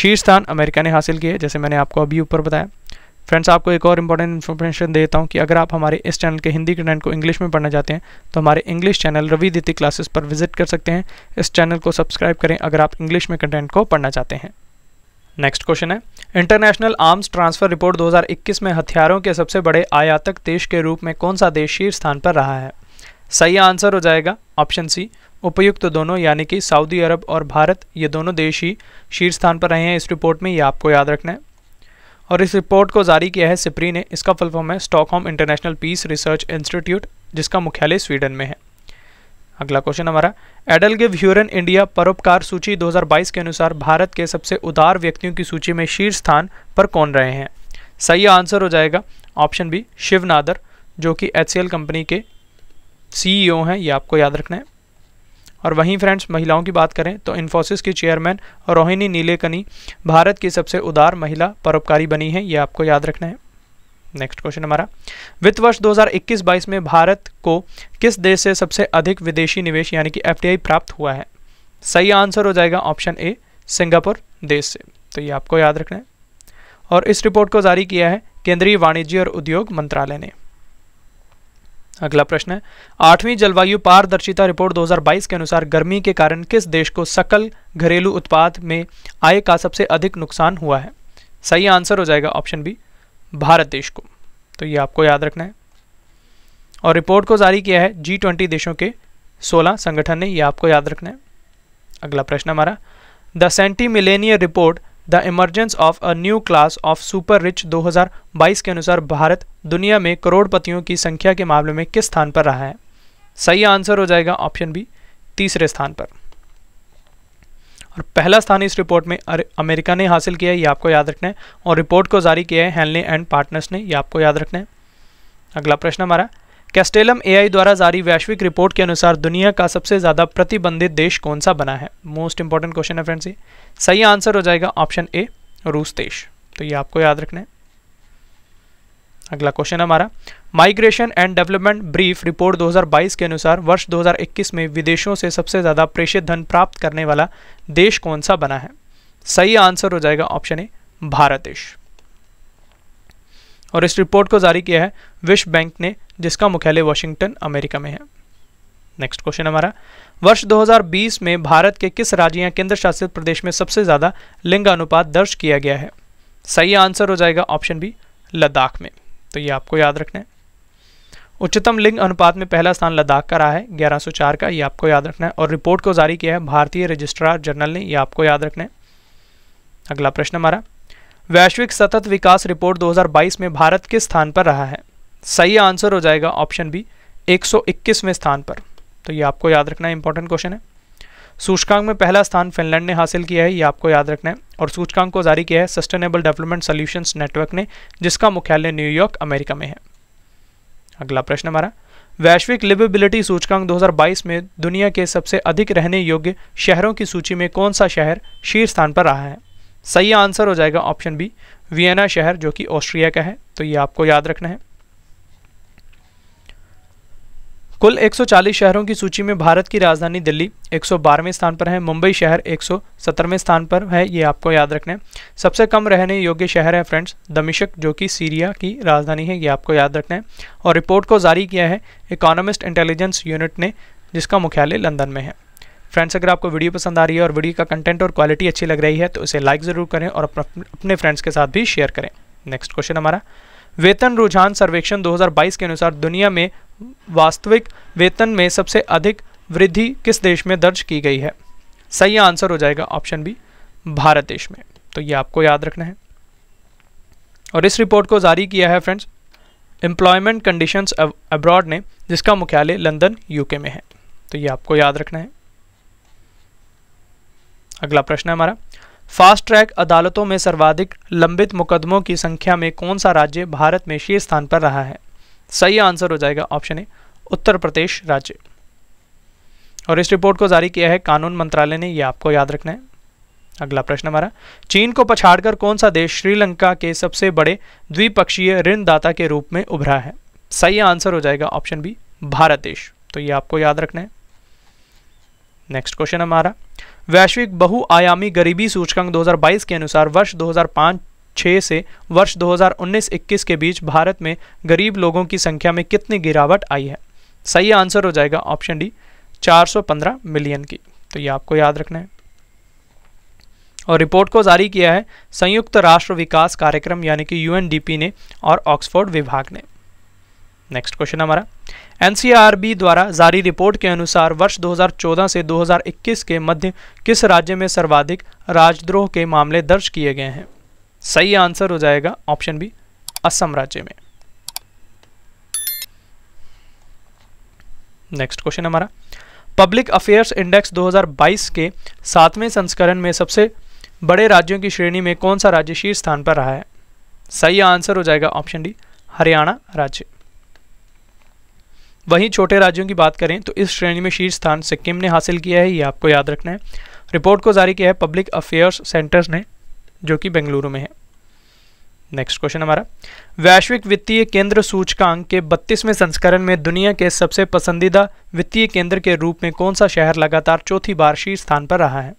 शीर्ष स्थान अमेरिका ने हासिल किया जैसे मैंने आपको अभी ऊपर बताया फ्रेंड्स आपको एक और इंपॉर्टेंट इन्फॉर्मेशन देता हूँ कि अगर आप हमारे इस चैनल के हिंदी कंटेंट को इंग्लिश में पढ़ना चाहते हैं तो हमारे English channel Ravi Diti classes पर विजिट कर सकते हैं इस चैनल को सब्सक्राइब करें अगर आप इंग्लिश में कंटेंट को पढ़ना चाहते हैं नेक्स्ट क्वेश्चन है इंटरनेशनल आर्म्स ट्रांसफर रिपोर्ट 2021 में हथियारों के सबसे बड़े आयातक देश के रूप में कौन सा देश शीर्ष स्थान पर रहा है सही आंसर हो जाएगा ऑप्शन सी उपयुक्त तो दोनों यानी कि सऊदी अरब और भारत ये दोनों देश ही शीर्ष स्थान पर रहे हैं इस रिपोर्ट में ये आपको याद रखना है और इस रिपोर्ट को जारी किया है सिप्री ने इसका फुल फॉर्म है Stockholm International Peace Research Institute जिसका मुख्यालय स्वीडन में है अगला क्वेश्चन हमारा एडल गिव ह्यूरन इंडिया परोपकार सूची 2022 के अनुसार भारत के सबसे उदार व्यक्तियों की सूची में शीर्ष स्थान पर कौन रहे हैं सही आंसर हो जाएगा ऑप्शन बी शिव नादर जो कि एच कंपनी के सीईओ e हैं ये आपको याद रखना है और वहीं फ्रेंड्स महिलाओं की बात करें तो इन्फोसिस की चेयरमैन रोहिणी नीलेकनी भारत की सबसे उदार महिला परोपकारी बनी है ये आपको याद रखना है नेक्स्ट क्वेश्चन हमारा वित्त वर्ष 2021-22 में भारत को किस देश से सबसे अधिक विदेशी निवेश यानी कि एफ प्राप्त हुआ है सही आंसर हो जाएगा ऑप्शन ए सिंगापुर देश से तो ये आपको याद रखना है और इस रिपोर्ट को जारी किया है केंद्रीय वाणिज्य और उद्योग मंत्रालय ने अगला प्रश्न है आठवीं जलवायु पारदर्शिता रिपोर्ट 2022 के अनुसार गर्मी के कारण किस देश को सकल घरेलू उत्पाद में आय का सबसे अधिक नुकसान हुआ है सही आंसर हो जाएगा ऑप्शन बी भारत देश को तो ये आपको याद रखना है और रिपोर्ट को जारी किया है जी ट्वेंटी देशों के सोलह संगठन ने यह आपको याद रखना है अगला प्रश्न हमारा the centi millionaire report the emergence of a new class of super rich 2022 के अनुसार भारत दुनिया में करोड़पतियों की संख्या के मामले में किस स्थान पर रहा है सही आंसर हो जाएगा ऑप्शन बी तीसरे स्थान पर और पहला स्थान इस रिपोर्ट में अमेरिका ने हासिल किया है ये आपको याद रखना है और रिपोर्ट को जारी किया है हेनले एंड पार्टनर्स ने ये आपको याद रखना है अगला प्रश्न हमारा कैस्टेलम एआई द्वारा जारी वैश्विक रिपोर्ट के अनुसार दुनिया का सबसे ज़्यादा प्रतिबंधित देश कौन सा बना है मोस्ट इंपॉर्टेंट क्वेश्चन है फ्रेंड्स ये सही आंसर हो जाएगा ऑप्शन ए रूस देश तो ये आपको याद रखना है अगला क्वेश्चन हमारा migration and development brief report 2022 के अनुसार वर्ष 2021 में विदेशों से सबसे ज़्यादा प्रेषित धन प्राप्त करने वाला देश कौन सा बना है सही आंसर हो जाएगा ऑप्शन ए भारत देश और इस रिपोर्ट को जारी किया है विश्व बैंक ने जिसका मुख्यालय वाशिंगटन अमेरिका में है नेक्स्ट क्वेश्चन हमारा वर्ष 2020 में भारत के किस राज्य या केंद्र शासित प्रदेश में सबसे ज़्यादा लिंग अनुपात दर्ज किया गया है सही आंसर हो जाएगा ऑप्शन बी लद्दाख में तो ये आपको याद रखना है उच्चतम लिंग अनुपात में पहला स्थान लद्दाख का रहा है 1104 का ये आपको याद रखना है और रिपोर्ट को जारी किया है भारतीय रजिस्ट्रार जनरल ने यह आपको याद रखना है अगला प्रश्न हमारा वैश्विक सतत विकास रिपोर्ट 2022 में भारत किस स्थान पर रहा है सही आंसर हो जाएगा ऑप्शन बी 121वें स्थान पर तो ये आपको याद रखना है इंपॉर्टेंट क्वेश्चन है सूचकांक में पहला स्थान फिनलैंड ने हासिल किया है ये आपको याद रखना है और सूचकांक को जारी किया है सस्टेनेबल डेवलपमेंट सोल्यूशंस नेटवर्क ने जिसका मुख्यालय न्यूयॉर्क अमेरिका में है अगला प्रश्न हमारा वैश्विक लिवेबिलिटी सूचकांक 2022 में दुनिया के सबसे अधिक रहने योग्य शहरों की सूची में कौन सा शहर शीर्ष स्थान पर रहा है सही आंसर हो जाएगा ऑप्शन बी वियना शहर जो कि ऑस्ट्रिया का है तो ये आपको याद रखना है कुल 140 शहरों की सूची में भारत की राजधानी दिल्ली 112वें स्थान पर है मुंबई शहर 117वें स्थान पर है ये आपको याद रखना है सबसे कम रहने योग्य शहर है फ्रेंड्स दमिशक जो कि सीरिया की राजधानी है ये आपको याद रखना है और रिपोर्ट को जारी किया है इकोनॉमिस्ट इंटेलिजेंस यूनिट ने जिसका मुख्यालय लंदन में है फ्रेंड्स अगर आपको वीडियो पसंद आ रही है और वीडियो का कंटेंट और क्वालिटी अच्छी लग रही है तो इसे लाइक ज़रूर करें और अपने फ्रेंड्स के साथ भी शेयर करें नेक्स्ट क्वेश्चन हमारा वेतन रुझान सर्वेक्षण 2022 के अनुसार दुनिया में वास्तविक वेतन में सबसे अधिक वृद्धि किस देश में दर्ज की गई है सही आंसर हो जाएगा ऑप्शन बी भारत देश में तो ये आपको याद रखना है और इस रिपोर्ट को जारी किया है फ्रेंड्स एम्प्लॉयमेंट कंडीशंस अब्रॉड ने जिसका मुख्यालय लंदन यूके में है तो ये आपको याद रखना है अगला प्रश्न है हमारा फास्ट ट्रैक अदालतों में सर्वाधिक लंबित मुकदमों की संख्या में कौन सा राज्य भारत में शीर्ष स्थान पर रहा है सही आंसर हो जाएगा ऑप्शन ए उत्तर प्रदेश राज्य और इस रिपोर्ट को जारी किया है कानून मंत्रालय ने यह आपको याद रखना है अगला प्रश्न हमारा चीन को पछाड़कर कौन सा देश श्रीलंका के सबसे बड़े द्विपक्षीय ऋणदाता के रूप में उभरा है सही आंसर हो जाएगा ऑप्शन बी भारत देश तो यह आपको याद रखना है नेक्स्ट क्वेश्चन हमारा वैश्विक बहुआयामी गरीबी सूचकांक 2022 के अनुसार वर्ष 2005-6 से वर्ष 2019-21 के बीच भारत में गरीब लोगों की संख्या में कितनी गिरावट आई है सही आंसर हो जाएगा ऑप्शन डी 415 मिलियन की तो ये आपको याद रखना है और रिपोर्ट को जारी किया है संयुक्त राष्ट्र विकास कार्यक्रम यानी कि यूएनडीपी ने और ऑक्सफोर्ड विभाग ने नेक्स्ट क्वेश्चन हमारा एनसीआरबी द्वारा जारी रिपोर्ट के अनुसार वर्ष 2014 से 2021 के मध्य किस राज्य में सर्वाधिक राजद्रोह के मामले दर्ज किए गए हैं सही आंसर हो जाएगा ऑप्शन बी असम राज्य में नेक्स्ट क्वेश्चन हमारा पब्लिक अफेयर्स इंडेक्स 2022 के सातवें संस्करण में सबसे बड़े राज्यों की श्रेणी में कौन सा राज्य शीर्ष स्थान पर रहा है सही आंसर हो जाएगा ऑप्शन डी हरियाणा राज्य वहीं छोटे राज्यों की बात करें तो इस श्रेणी में शीर्ष स्थान सिक्किम ने हासिल किया है ये आपको याद रखना है रिपोर्ट को जारी किया है पब्लिक अफेयर्स सेंटर्स ने जो कि बेंगलुरु में है नेक्स्ट क्वेश्चन हमारा वैश्विक वित्तीय केंद्र सूचकांक के 32वें संस्करण में दुनिया के सबसे पसंदीदा वित्तीय केंद्र के रूप में कौन सा शहर लगातार चौथी बार शीर्ष स्थान पर रहा है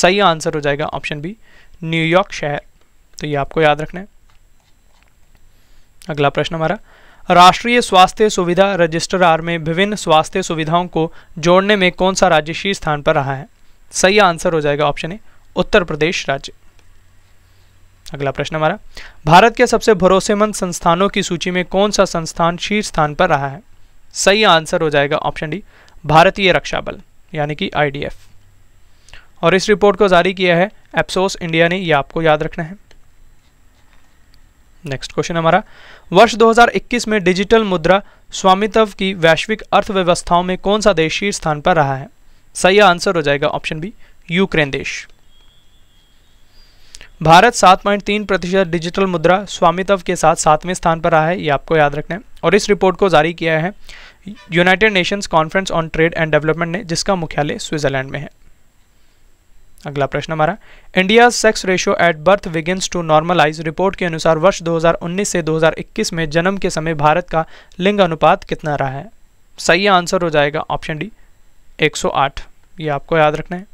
सही आंसर हो जाएगा ऑप्शन बी न्यूयॉर्क शहर तो ये आपको याद रखना है अगला प्रश्न हमारा राष्ट्रीय स्वास्थ्य सुविधा रजिस्ट्रार में विभिन्न स्वास्थ्य सुविधाओं को जोड़ने में कौन सा राज्य शीर्ष स्थान पर रहा है सही आंसर हो जाएगा ऑप्शन ए उत्तर प्रदेश राज्य अगला प्रश्न हमारा भारत के सबसे भरोसेमंद संस्थानों की सूची में कौन सा संस्थान शीर्ष स्थान पर रहा है सही आंसर हो जाएगा ऑप्शन डी भारतीय रक्षा बल यानी कि आईडीएफ और इस रिपोर्ट को जारी किया है एप्सोस इंडिया ने यह आपको याद रखना है नेक्स्ट क्वेश्चन हमारा वर्ष 2021 में डिजिटल मुद्रा स्वामित्व की वैश्विक अर्थव्यवस्थाओं में कौन सा देश शीर्ष स्थान पर रहा है सही आंसर हो जाएगा ऑप्शन बी यूक्रेन देश भारत सात पॉइंट तीन प्रतिशत डिजिटल मुद्रा स्वामित्व के साथ सातवें स्थान पर रहा है ये आपको याद रखना है और इस रिपोर्ट को जारी किया है United Nations Conference on Trade and Development ने जिसका मुख्यालय स्विट्जरलैंड में है अगला प्रश्न हमारा India sex ratio at birth begins to normalise report के अनुसार वर्ष 2019 से 2021 में जन्म के समय भारत का लिंग अनुपात कितना रहा है सही आंसर हो जाएगा ऑप्शन डी 108 ये आपको याद रखना है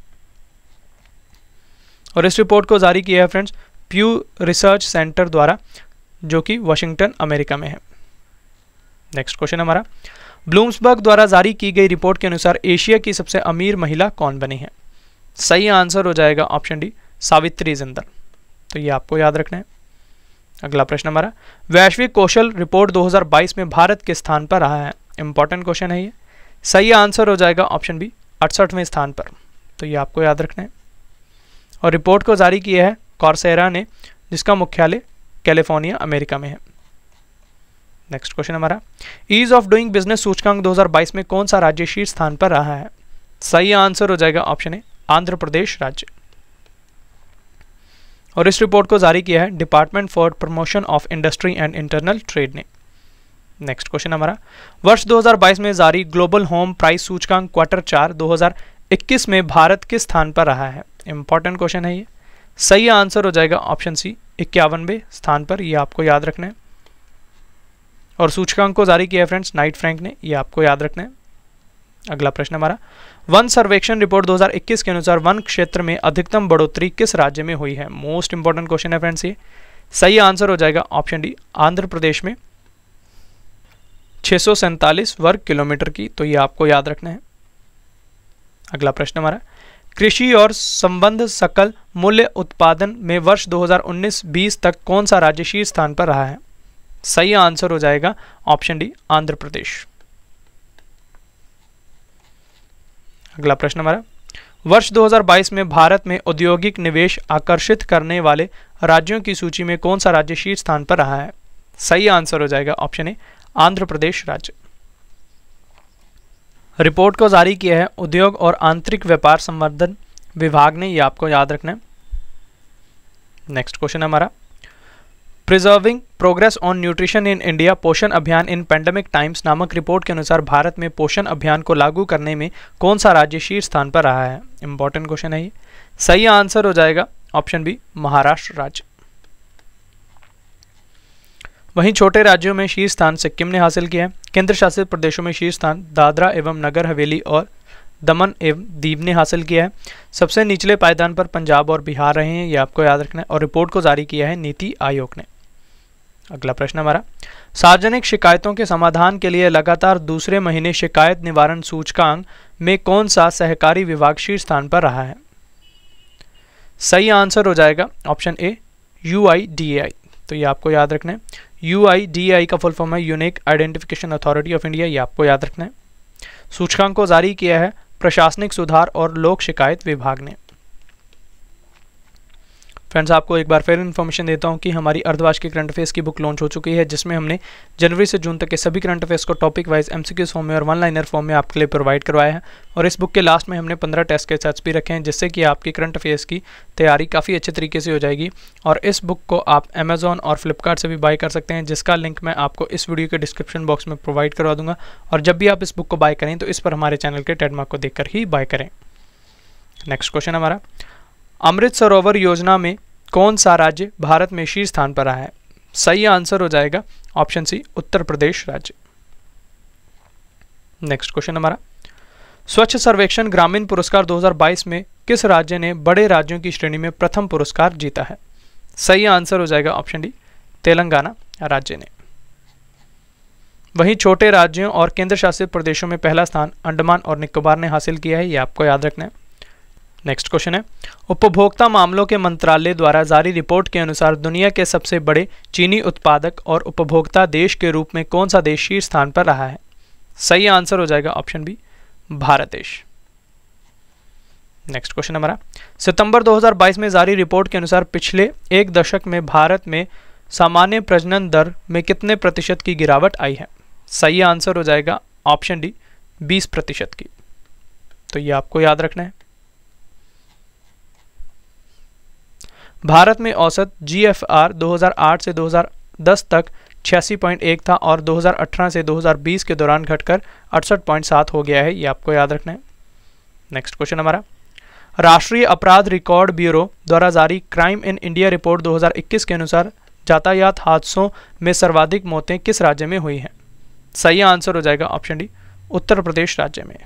और इस रिपोर्ट को जारी किया है फ्रेंड्स प्यू रिसर्च सेंटर द्वारा जो कि वॉशिंगटन अमेरिका में है नेक्स्ट क्वेश्चन हमारा ब्लूम्सबर्ग द्वारा जारी की गई रिपोर्ट के अनुसार एशिया की सबसे अमीर महिला कौन बनी है सही आंसर हो जाएगा ऑप्शन डी सावित्री जिंदल तो ये आपको याद रखना है अगला प्रश्न हमारा वैश्विक कौशल रिपोर्ट 2022 में भारत के स्थान पर रहा है इंपॉर्टेंट क्वेश्चन है ये सही आंसर हो जाएगा ऑप्शन बी अड़सठवें स्थान पर तो ये आपको याद रखना है और रिपोर्ट को जारी किया है कॉर्सेरा ने जिसका मुख्यालय कैलिफोर्निया अमेरिका में है नेक्स्ट क्वेश्चन हमारा ईज ऑफ डूइंग बिजनेस सूचकांक 2022 में कौन सा राज्य शीर्ष स्थान पर रहा है सही आंसर हो जाएगा ऑप्शन ए आंध्र प्रदेश राज्य और इस रिपोर्ट को जारी किया है Department for Promotion of Industry and Internal Trade ने नेक्स्ट क्वेश्चन हमारा वर्ष 2022 में जारी ग्लोबल होम प्राइस सूचकांक क्वार्टर चार 2021 में भारत किस स्थान पर रहा है इंपॉर्टेंट क्वेश्चन है ये सही आंसर हो जाएगा ऑप्शन सी इक्यावनवे स्थान पर ये आपको याद रखना है और सूचकांक को जारी किया है फ्रेंड्स नाइट फ्रैंक ने ये आपको याद रखना है अगला प्रश्न हमारा वन सर्वेक्षण रिपोर्ट 2021 के अनुसार वन क्षेत्र में अधिकतम बढ़ोतरी किस राज्य में हुई है मोस्ट इंपॉर्टेंट क्वेश्चन है फ्रेंड्स ये सही आंसर हो जाएगा ऑप्शन डी आंध्र प्रदेश में छः वर्ग किलोमीटर की तो ये आपको याद रखना है अगला प्रश्न हमारा कृषि और संबंध सकल मूल्य उत्पादन में वर्ष 2019-20 तक कौन सा राज्य शीर्ष स्थान पर रहा है सही आंसर हो जाएगा ऑप्शन डी आंध्र प्रदेश अगला प्रश्न हमारा वर्ष 2022 में भारत में औद्योगिक निवेश आकर्षित करने वाले राज्यों की सूची में कौन सा राज्य शीर्ष स्थान पर रहा है सही आंसर हो जाएगा ऑप्शन ए आंध्र प्रदेश राज्य रिपोर्ट को जारी किया है उद्योग और आंतरिक व्यापार संवर्धन विभाग ने यह आपको याद रखना है नेक्स्ट क्वेश्चन हमारा preserving progress on nutrition in India Poshan Abhiyan in pandemic times नामक रिपोर्ट के अनुसार भारत में पोषण अभियान को लागू करने में कौन सा राज्य शीर्ष स्थान पर रहा है इंपॉर्टेंट क्वेश्चन है ये सही आंसर हो जाएगा ऑप्शन बी महाराष्ट्र राज्य वहीं छोटे राज्यों में शीर्ष स्थान सिक्किम ने हासिल किया है केंद्र शासित प्रदेशों में शीर्ष स्थान दादरा एवं नगर हवेली और दमन एवं दीव ने हासिल किया है सबसे निचले पायदान पर पंजाब और बिहार रहे हैं ये आपको याद रखना है और रिपोर्ट को जारी किया है नीति आयोग ने अगला प्रश्न हमारा सार्वजनिक शिकायतों के समाधान के लिए लगातार दूसरे महीने शिकायत निवारण सूचकांक में कौन सा सहकारी विभाग शीर्ष स्थान पर रहा है सही आंसर हो जाएगा option A U I D I तो ये आपको याद रखना है यू आई डी आई का फुल फॉर्म है Unique Identification Authority of India ये आपको याद रखना है सूचकांक को जारी किया है प्रशासनिक सुधार और लोक शिकायत विभाग ने फ्रेंड्स आपको एक बार फिर इन्फॉर्मेशन देता हूँ कि हमारी अर्धवाश की करंट अफेयर्स की बुक लॉन्च हो चुकी है जिसमें हमने जनवरी से जून तक के सभी करंट अफेयर्स को टॉपिक वाइज एम फॉर्म में और वन लाइनर फॉर्म में आपके लिए प्रोवाइड करवाया है और इस बुक के लास्ट में हमने पंद्रह टेस्ट के सेट्स भी रखे हैं जिससे कि आपकी करंट अफेयर्स की तैयारी काफ़ी अच्छे तरीके से हो जाएगी और इस बुक को आप अमेजोन और फ्लिपकार्ट से भी बाय कर सकते हैं जिसका लिंक मैं आपको इस वीडियो के डिस्क्रिप्शन बॉक्स में प्रोवाइड करवा दूँगा और जब भी आप इस बुक को बाय करें तो इस पर हमारे चैनल के टेडमार्क को देख ही बाय करें नेक्स्ट क्वेश्चन हमारा अमृत सरोवर योजना में कौन सा राज्य भारत में शीर्ष स्थान पर आया है सही आंसर हो जाएगा ऑप्शन सी उत्तर प्रदेश राज्य नेक्स्ट क्वेश्चन हमारा स्वच्छ सर्वेक्षण ग्रामीण पुरस्कार 2022 में किस राज्य ने बड़े राज्यों की श्रेणी में प्रथम पुरस्कार जीता है सही आंसर हो जाएगा ऑप्शन डी तेलंगाना राज्य ने वहीं छोटे राज्यों और केंद्र शासित प्रदेशों में पहला स्थान अंडमान और निकोबार ने हासिल किया है ये आपको याद रखना है नेक्स्ट क्वेश्चन है उपभोक्ता मामलों के मंत्रालय द्वारा जारी रिपोर्ट के अनुसार दुनिया के सबसे बड़े चीनी उत्पादक और उपभोक्ता देश के रूप में कौन सा देश शीर्ष स्थान पर रहा है सही आंसर हो जाएगा ऑप्शन बी भारत देश नेक्स्ट क्वेश्चन हमारा सितंबर 2022 में जारी रिपोर्ट के अनुसार पिछले एक दशक में भारत में सामान्य प्रजनन दर में कितने प्रतिशत की गिरावट आई है सही आंसर हो जाएगा ऑप्शन डी 20 प्रतिशत की तो ये आपको याद रखना है भारत में औसत जी एफ आर 2008 से 2010 तक 86.1 था और 2018 से 2020 के दौरान घटकर 68.7 हो गया है ये आपको याद रखना है नेक्स्ट क्वेश्चन हमारा राष्ट्रीय अपराध रिकॉर्ड ब्यूरो द्वारा जारी क्राइम इन इंडिया रिपोर्ट 2021 के अनुसार यातायात हादसों में सर्वाधिक मौतें किस राज्य में हुई हैं सही आंसर हो जाएगा ऑप्शन डी उत्तर प्रदेश राज्य में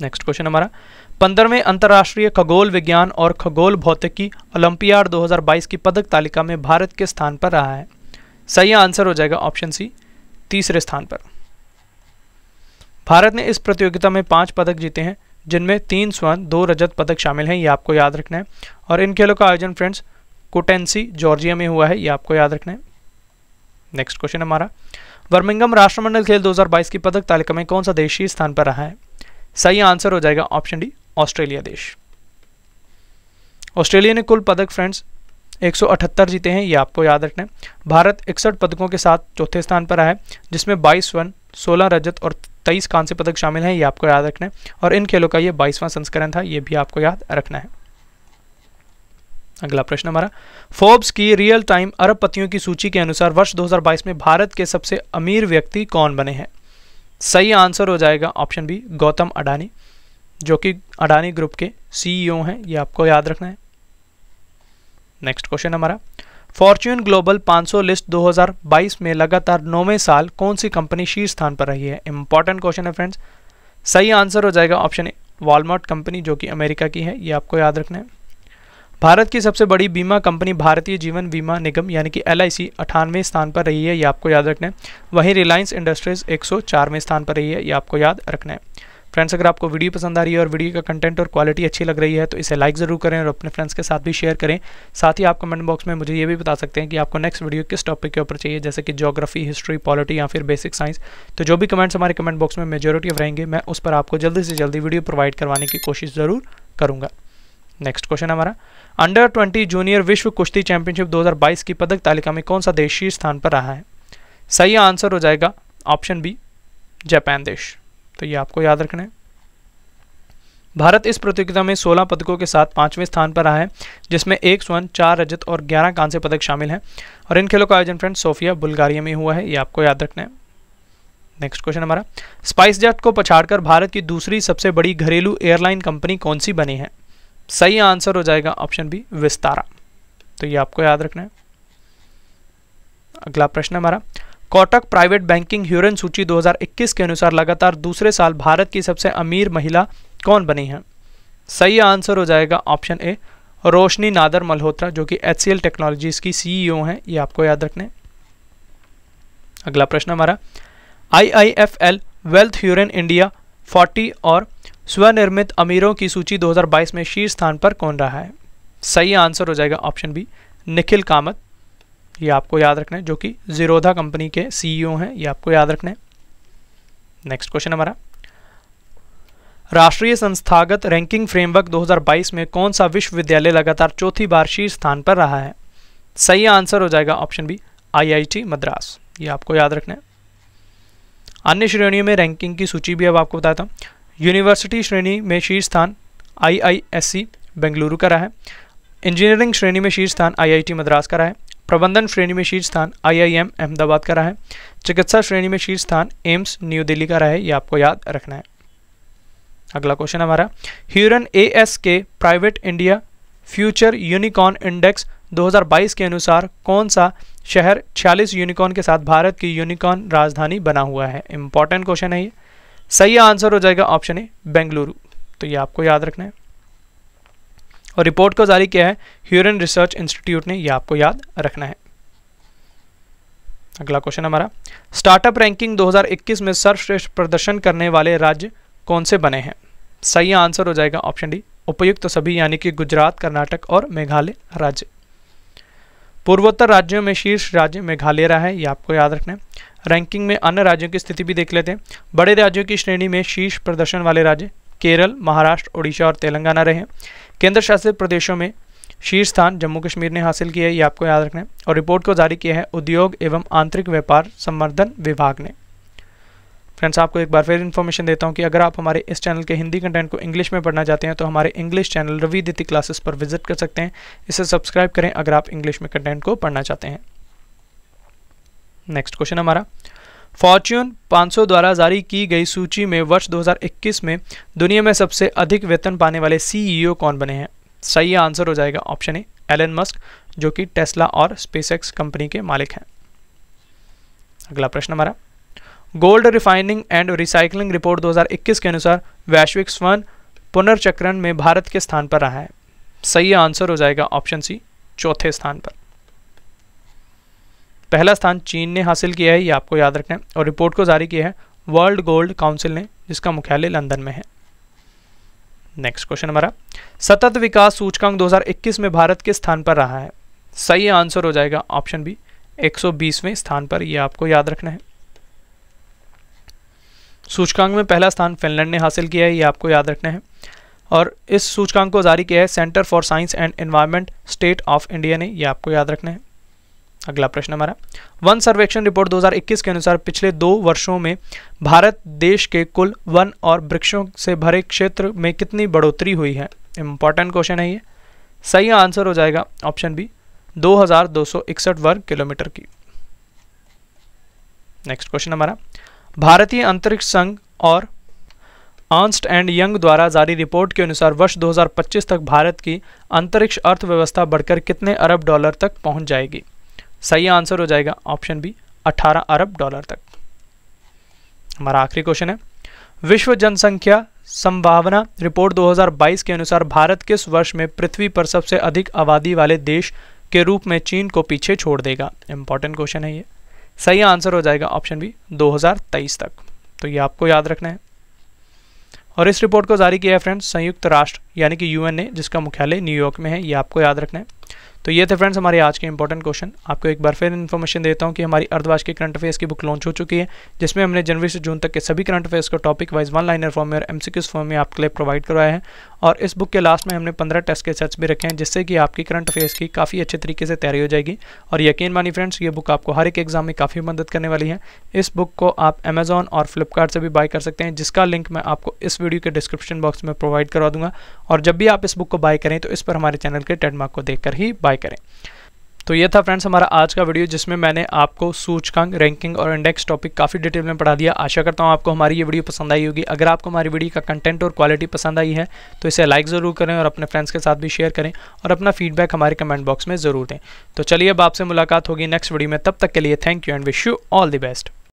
नेक्स्ट क्वेश्चन हमारा पंद्रहवें अंतर्राष्ट्रीय खगोल विज्ञान और खगोल भौतिकी ओलंपियाड 2022 की पदक तालिका में भारत के स्थान पर रहा है सही आंसर हो जाएगा ऑप्शन सी तीसरे स्थान पर भारत ने इस प्रतियोगिता में पांच पदक जीते हैं जिनमें तीन स्वर्ण दो रजत पदक शामिल हैं ये आपको याद रखना है और इन खेलों का आयोजन फ्रेंड्स कोटेंसी जॉर्जिया में हुआ है ये आपको याद रखना है नेक्स्ट क्वेश्चन हमारा वर्मिंगम राष्ट्रमंडल खेल 2022 की पदक तालिका में कौन सा देशीय स्थान पर रहा है सही आंसर हो जाएगा ऑप्शन डी ऑस्ट्रेलिया देश ऑस्ट्रेलिया ने कुल पदक फ्रेंड्स 178 जीते हैं ये आपको याद रखना है भारत इकसठ पदकों के साथ चौथे स्थान पर आया जिसमें 22 स्वर्ण 16 रजत और 23 कांस्य पदक शामिल हैं ये आपको याद रखना है और इन खेलों का ये 22वां संस्करण था ये भी आपको याद रखना है अगला प्रश्न हमारा फोर्ब्स की रियल टाइम अरब पतियों की सूची के अनुसार वर्ष 2022 में भारत के सबसे अमीर व्यक्ति कौन बने हैं सही आंसर हो जाएगा ऑप्शन बी गौतम अडानी जो कि अडानी ग्रुप के सीईओ e हैं ये आपको याद रखना है नेक्स्ट क्वेश्चन हमारा फॉर्च्यून ग्लोबल 500 लिस्ट 2022 में लगातार नौवें साल कौन सी कंपनी शीर्ष स्थान पर रही है इंपॉर्टेंट क्वेश्चन है फ्रेंड्स सही आंसर हो जाएगा ऑप्शन ए वॉलमार्ट कंपनी जो कि अमेरिका की है ये आपको याद रखना है भारत की सबसे बड़ी बीमा कंपनी भारतीय जीवन बीमा निगम यानी कि एल आई स्थान पर रही है ये आपको याद रखना है वहीं रिलायंस इंडस्ट्रीज 104वें स्थान पर रही है ये आपको याद रखना है फ्रेंड्स अगर आपको वीडियो पसंद आ रही है और वीडियो का कंटेंट और क्वालिटी अच्छी लग रही है तो इसे लाइक ज़रूर करें और अपने फ्रेंड्स के साथ भी शेयर करें साथ ही आप कमेंट बॉक्स में मुझे ये भी बता सकते हैं कि आपको नेक्स्ट वीडियो किस टॉपिक के ऊपर चाहिए जैसे कि जोग्राफी हिस्ट्री पॉलिटी या फिर बेसिक साइंस तो जो भी कमेंट्स हमारे कमेंट बॉक्स में मेजोरिटी ऑफ रहेंगे मैं उस पर आपको जल्दी से जल्दी वीडियो प्रोवाइड करवाने की कोशिश ज़रूर करूँगा नेक्स्ट क्वेश्चन हमारा अंडर ट्वेंटी जूनियर विश्व कुश्ती चैंपियनशिप 2022 की पदक तालिका में कौन सा देश शीर्ष स्थान पर रहा है सही आंसर हो जाएगा ऑप्शन बी जापान देश तो ये आपको याद रखना है भारत इस प्रतियोगिता में 16 पदकों के साथ पांचवें स्थान पर रहा है जिसमें एक स्वर्ण चार रजत और 11 कांस्य पदक शामिल हैं और इन खेलों का आयोजन फ्रेंड सोफिया बुल्गारिया में हुआ है ये आपको याद रखना है नेक्स्ट क्वेश्चन हमारा स्पाइस जेट को पछाड़कर भारत की दूसरी सबसे बड़ी घरेलू एयरलाइन कंपनी कौन सी बनी है सही आंसर हो जाएगा ऑप्शन बी विस्तारा तो ये आपको याद रखना है अगला प्रश्न हमारा कोटक प्राइवेट बैंकिंग ह्यूरन सूची 2021 के अनुसार लगातार दूसरे साल भारत की सबसे अमीर महिला कौन बनी है सही आंसर हो जाएगा ऑप्शन ए रोशनी नादर मल्होत्रा जो कि एच टेक्नोलॉजीज़ की सीईओ e हैं ये आपको याद रखने अगला प्रश्न हमारा आईआईएफएल वेल्थ ह्यूरन इंडिया 40 और स्वनिर्मित अमीरों की सूची 2022 में शीर्ष स्थान पर कौन रहा है सही आंसर हो जाएगा ऑप्शन बी निखिल कामत ये आपको याद रखना है जो कि जीरोधा कंपनी के सीईओ हैं ये आपको याद रखना है नेक्स्ट क्वेश्चन हमारा राष्ट्रीय संस्थागत रैंकिंग फ्रेमवर्क 2022 में कौन सा विश्वविद्यालय लगातार चौथी बार शीर्ष स्थान पर रहा है सही आंसर हो जाएगा ऑप्शन बी आईआईटी मद्रास ये आपको याद रखना है अन्य श्रेणियों में रैंकिंग की सूची भी अब आपको बताता हूँ यूनिवर्सिटी श्रेणी में शीर्ष स्थान आई e, बेंगलुरु का रहा है इंजीनियरिंग श्रेणी में शीर्ष स्थान आई मद्रास का रहा है प्रबंधन श्रेणी में शीर्ष स्थान आईआईएम अहमदाबाद का रहा है चिकित्सा श्रेणी में शीर्ष स्थान एम्स न्यू दिल्ली का रहा है यह आपको याद रखना है अगला क्वेश्चन हमारा Hurun A S K private India future unicorn index 2022 के अनुसार कौन सा शहर 46 यूनिकॉर्न के साथ भारत की यूनिकॉर्न राजधानी बना हुआ है इंपॉर्टेंट क्वेश्चन है ये सही आंसर हो जाएगा ऑप्शन ए बेंगलुरु तो ये आपको याद रखना है और रिपोर्ट को जारी किया है ह्यूरन रिसर्च इंस्टीट्यूट ने यह आपको याद रखना है अगला क्वेश्चन हमारा स्टार्टअप रैंकिंग 2021 में सर्वश्रेष्ठ प्रदर्शन करने वाले राज्य कौन से बने हैं सही आंसर हो जाएगा ऑप्शन डी उपयुक्त तो सभी यानी कि गुजरात कर्नाटक और मेघालय राज्य पूर्वोत्तर राज्यों में शीर्ष राज्य मेघालय रहा है यह आपको याद रखना है रैंकिंग में अन्य राज्यों की स्थिति भी देख लेते हैं बड़े राज्यों की श्रेणी में शीर्ष प्रदर्शन वाले राज्य केरल महाराष्ट्र ओडिशा और तेलंगाना रहे हैं केंद्र शासित प्रदेशों में शीर्ष स्थान जम्मू कश्मीर ने हासिल किया है ये आपको याद रखना है और रिपोर्ट को जारी किया है उद्योग एवं आंतरिक व्यापार संवर्धन विभाग ने फ्रेंड्स आपको एक बार फिर इन्फॉर्मेशन देता हूँ कि अगर आप हमारे इस चैनल के हिंदी कंटेंट को इंग्लिश में पढ़ना चाहते हैं तो हमारे English channel Ravi Diti classes पर विजिट कर सकते हैं इसे सब्सक्राइब करें अगर आप इंग्लिश में कंटेंट को पढ़ना चाहते हैं नेक्स्ट क्वेश्चन हमारा फॉर्च्यून 500 द्वारा जारी की गई सूची में वर्ष 2021 में दुनिया में सबसे अधिक वेतन पाने वाले सीईओ e कौन बने हैं सही आंसर हो जाएगा ऑप्शन ए एलन मस्क जो कि टेस्ला और स्पेसएक्स कंपनी के मालिक हैं अगला प्रश्न हमारा gold refining and recycling report 2021 के अनुसार वैश्विक स्वर्ण पुनर्चक्रण में भारत के स्थान पर रहा है सही आंसर हो जाएगा ऑप्शन सी चौथे स्थान पर पहला स्थान चीन ने हासिल किया है ये आपको याद रखना है और रिपोर्ट को जारी किया है वर्ल्ड गोल्ड काउंसिल ने जिसका मुख्यालय लंदन में है नेक्स्ट क्वेश्चन हमारा सतत विकास सूचकांक 2021 में भारत किस स्थान पर रहा है सही आंसर हो जाएगा ऑप्शन बी 120वें स्थान पर यह आपको याद रखना है सूचकांक में पहला स्थान फिनलैंड ने हासिल किया है ये आपको याद रखना है और इस सूचकांक को जारी किया है Centre for Science and Environment state of India ने यह आपको याद रखना है अगला प्रश्न हमारा वन सर्वेक्षण रिपोर्ट 2021 के अनुसार पिछले दो वर्षों में भारत देश के कुल वन और वृक्षों से भरे क्षेत्र में कितनी बढ़ोतरी हुई है इंपॉर्टेंट क्वेश्चन है ये सही आंसर हो जाएगा ऑप्शन बी 2261 वर्ग किलोमीटर की नेक्स्ट क्वेश्चन हमारा भारतीय अंतरिक्ष संघ और आंस्ट एंड यंग द्वारा जारी रिपोर्ट के अनुसार वर्ष 2025 तक भारत की अंतरिक्ष अर्थव्यवस्था बढ़कर कितने अरब डॉलर तक पहुंच जाएगी सही आंसर हो जाएगा ऑप्शन बी 18 अरब डॉलर तक हमारा आखिरी क्वेश्चन है विश्व जनसंख्या संभावना रिपोर्ट 2022 के अनुसार भारत किस वर्ष में पृथ्वी पर सबसे अधिक आबादी वाले देश के रूप में चीन को पीछे छोड़ देगा इंपॉर्टेंट क्वेश्चन है ये सही आंसर हो जाएगा ऑप्शन बी 2023 तक तो ये आपको याद रखना है और इस रिपोर्ट को जारी किया है फ्रेंड्स संयुक्त राष्ट्र यानी कि यूएन ने जिसका मुख्यालय न्यूयॉर्क में है ये आपको याद रखना है तो ये थे फ्रेंड्स हमारे आज के इंपॉर्टेंट क्वेश्चन आपको एक बार फिर इन्फॉर्मेशन देता हूँ कि हमारी अर्धवाज के करंट अफेयर्स की बुक लॉन्च हो चुकी है जिसमें हमने जनवरी से जून तक के सभी करंट अफेयर्स को topic wise one liner form में और एमसीक्यूज फॉर्म में आपके लिए प्रोवाइड करवाया है और इस बुक के लास्ट में हमने पंद्रह टेस्ट के सेट्स भी रखे हैं जिससे कि आपकी करंट अफेयर्स की काफ़ी अच्छे तरीके से तैयारी हो जाएगी और यकीन मानी फ्रेंड्स ये बुक आपको हर एक एग्जाम में काफ़ी मदद करने वाली है इस बुक को आप अमेजोन और फ्लिपकार्ट से भी बाय कर सकते हैं जिसका लिंक मैं आपको इस वीडियो के डिस्क्रिप्शन बॉक्स में प्रोवाइड करवा दूंगा और जब भी आप इस बुक को बाय करें तो इस पर हमारे चैनल के ट्रेडमार्क को देखकर ही बाय करें तो ये था फ्रेंड्स हमारा आज का वीडियो जिसमें मैंने आपको सूचकांक रैंकिंग और इंडेक्स टॉपिक काफ़ी डिटेल में पढ़ा दिया आशा करता हूँ आपको हमारी ये वीडियो पसंद आई होगी अगर आपको हमारी वीडियो का कंटेंट और क्वालिटी पसंद आई है तो इसे लाइक ज़रूर करें और अपने फ्रेंड्स के साथ भी शेयर करें और अपना फीडबैक हमारे कमेंट बॉक्स में ज़रूर दें तो चलिए अब आपसे मुलाकात होगी नेक्स्ट वीडियो में तब तक के लिए thank you and wish you all the best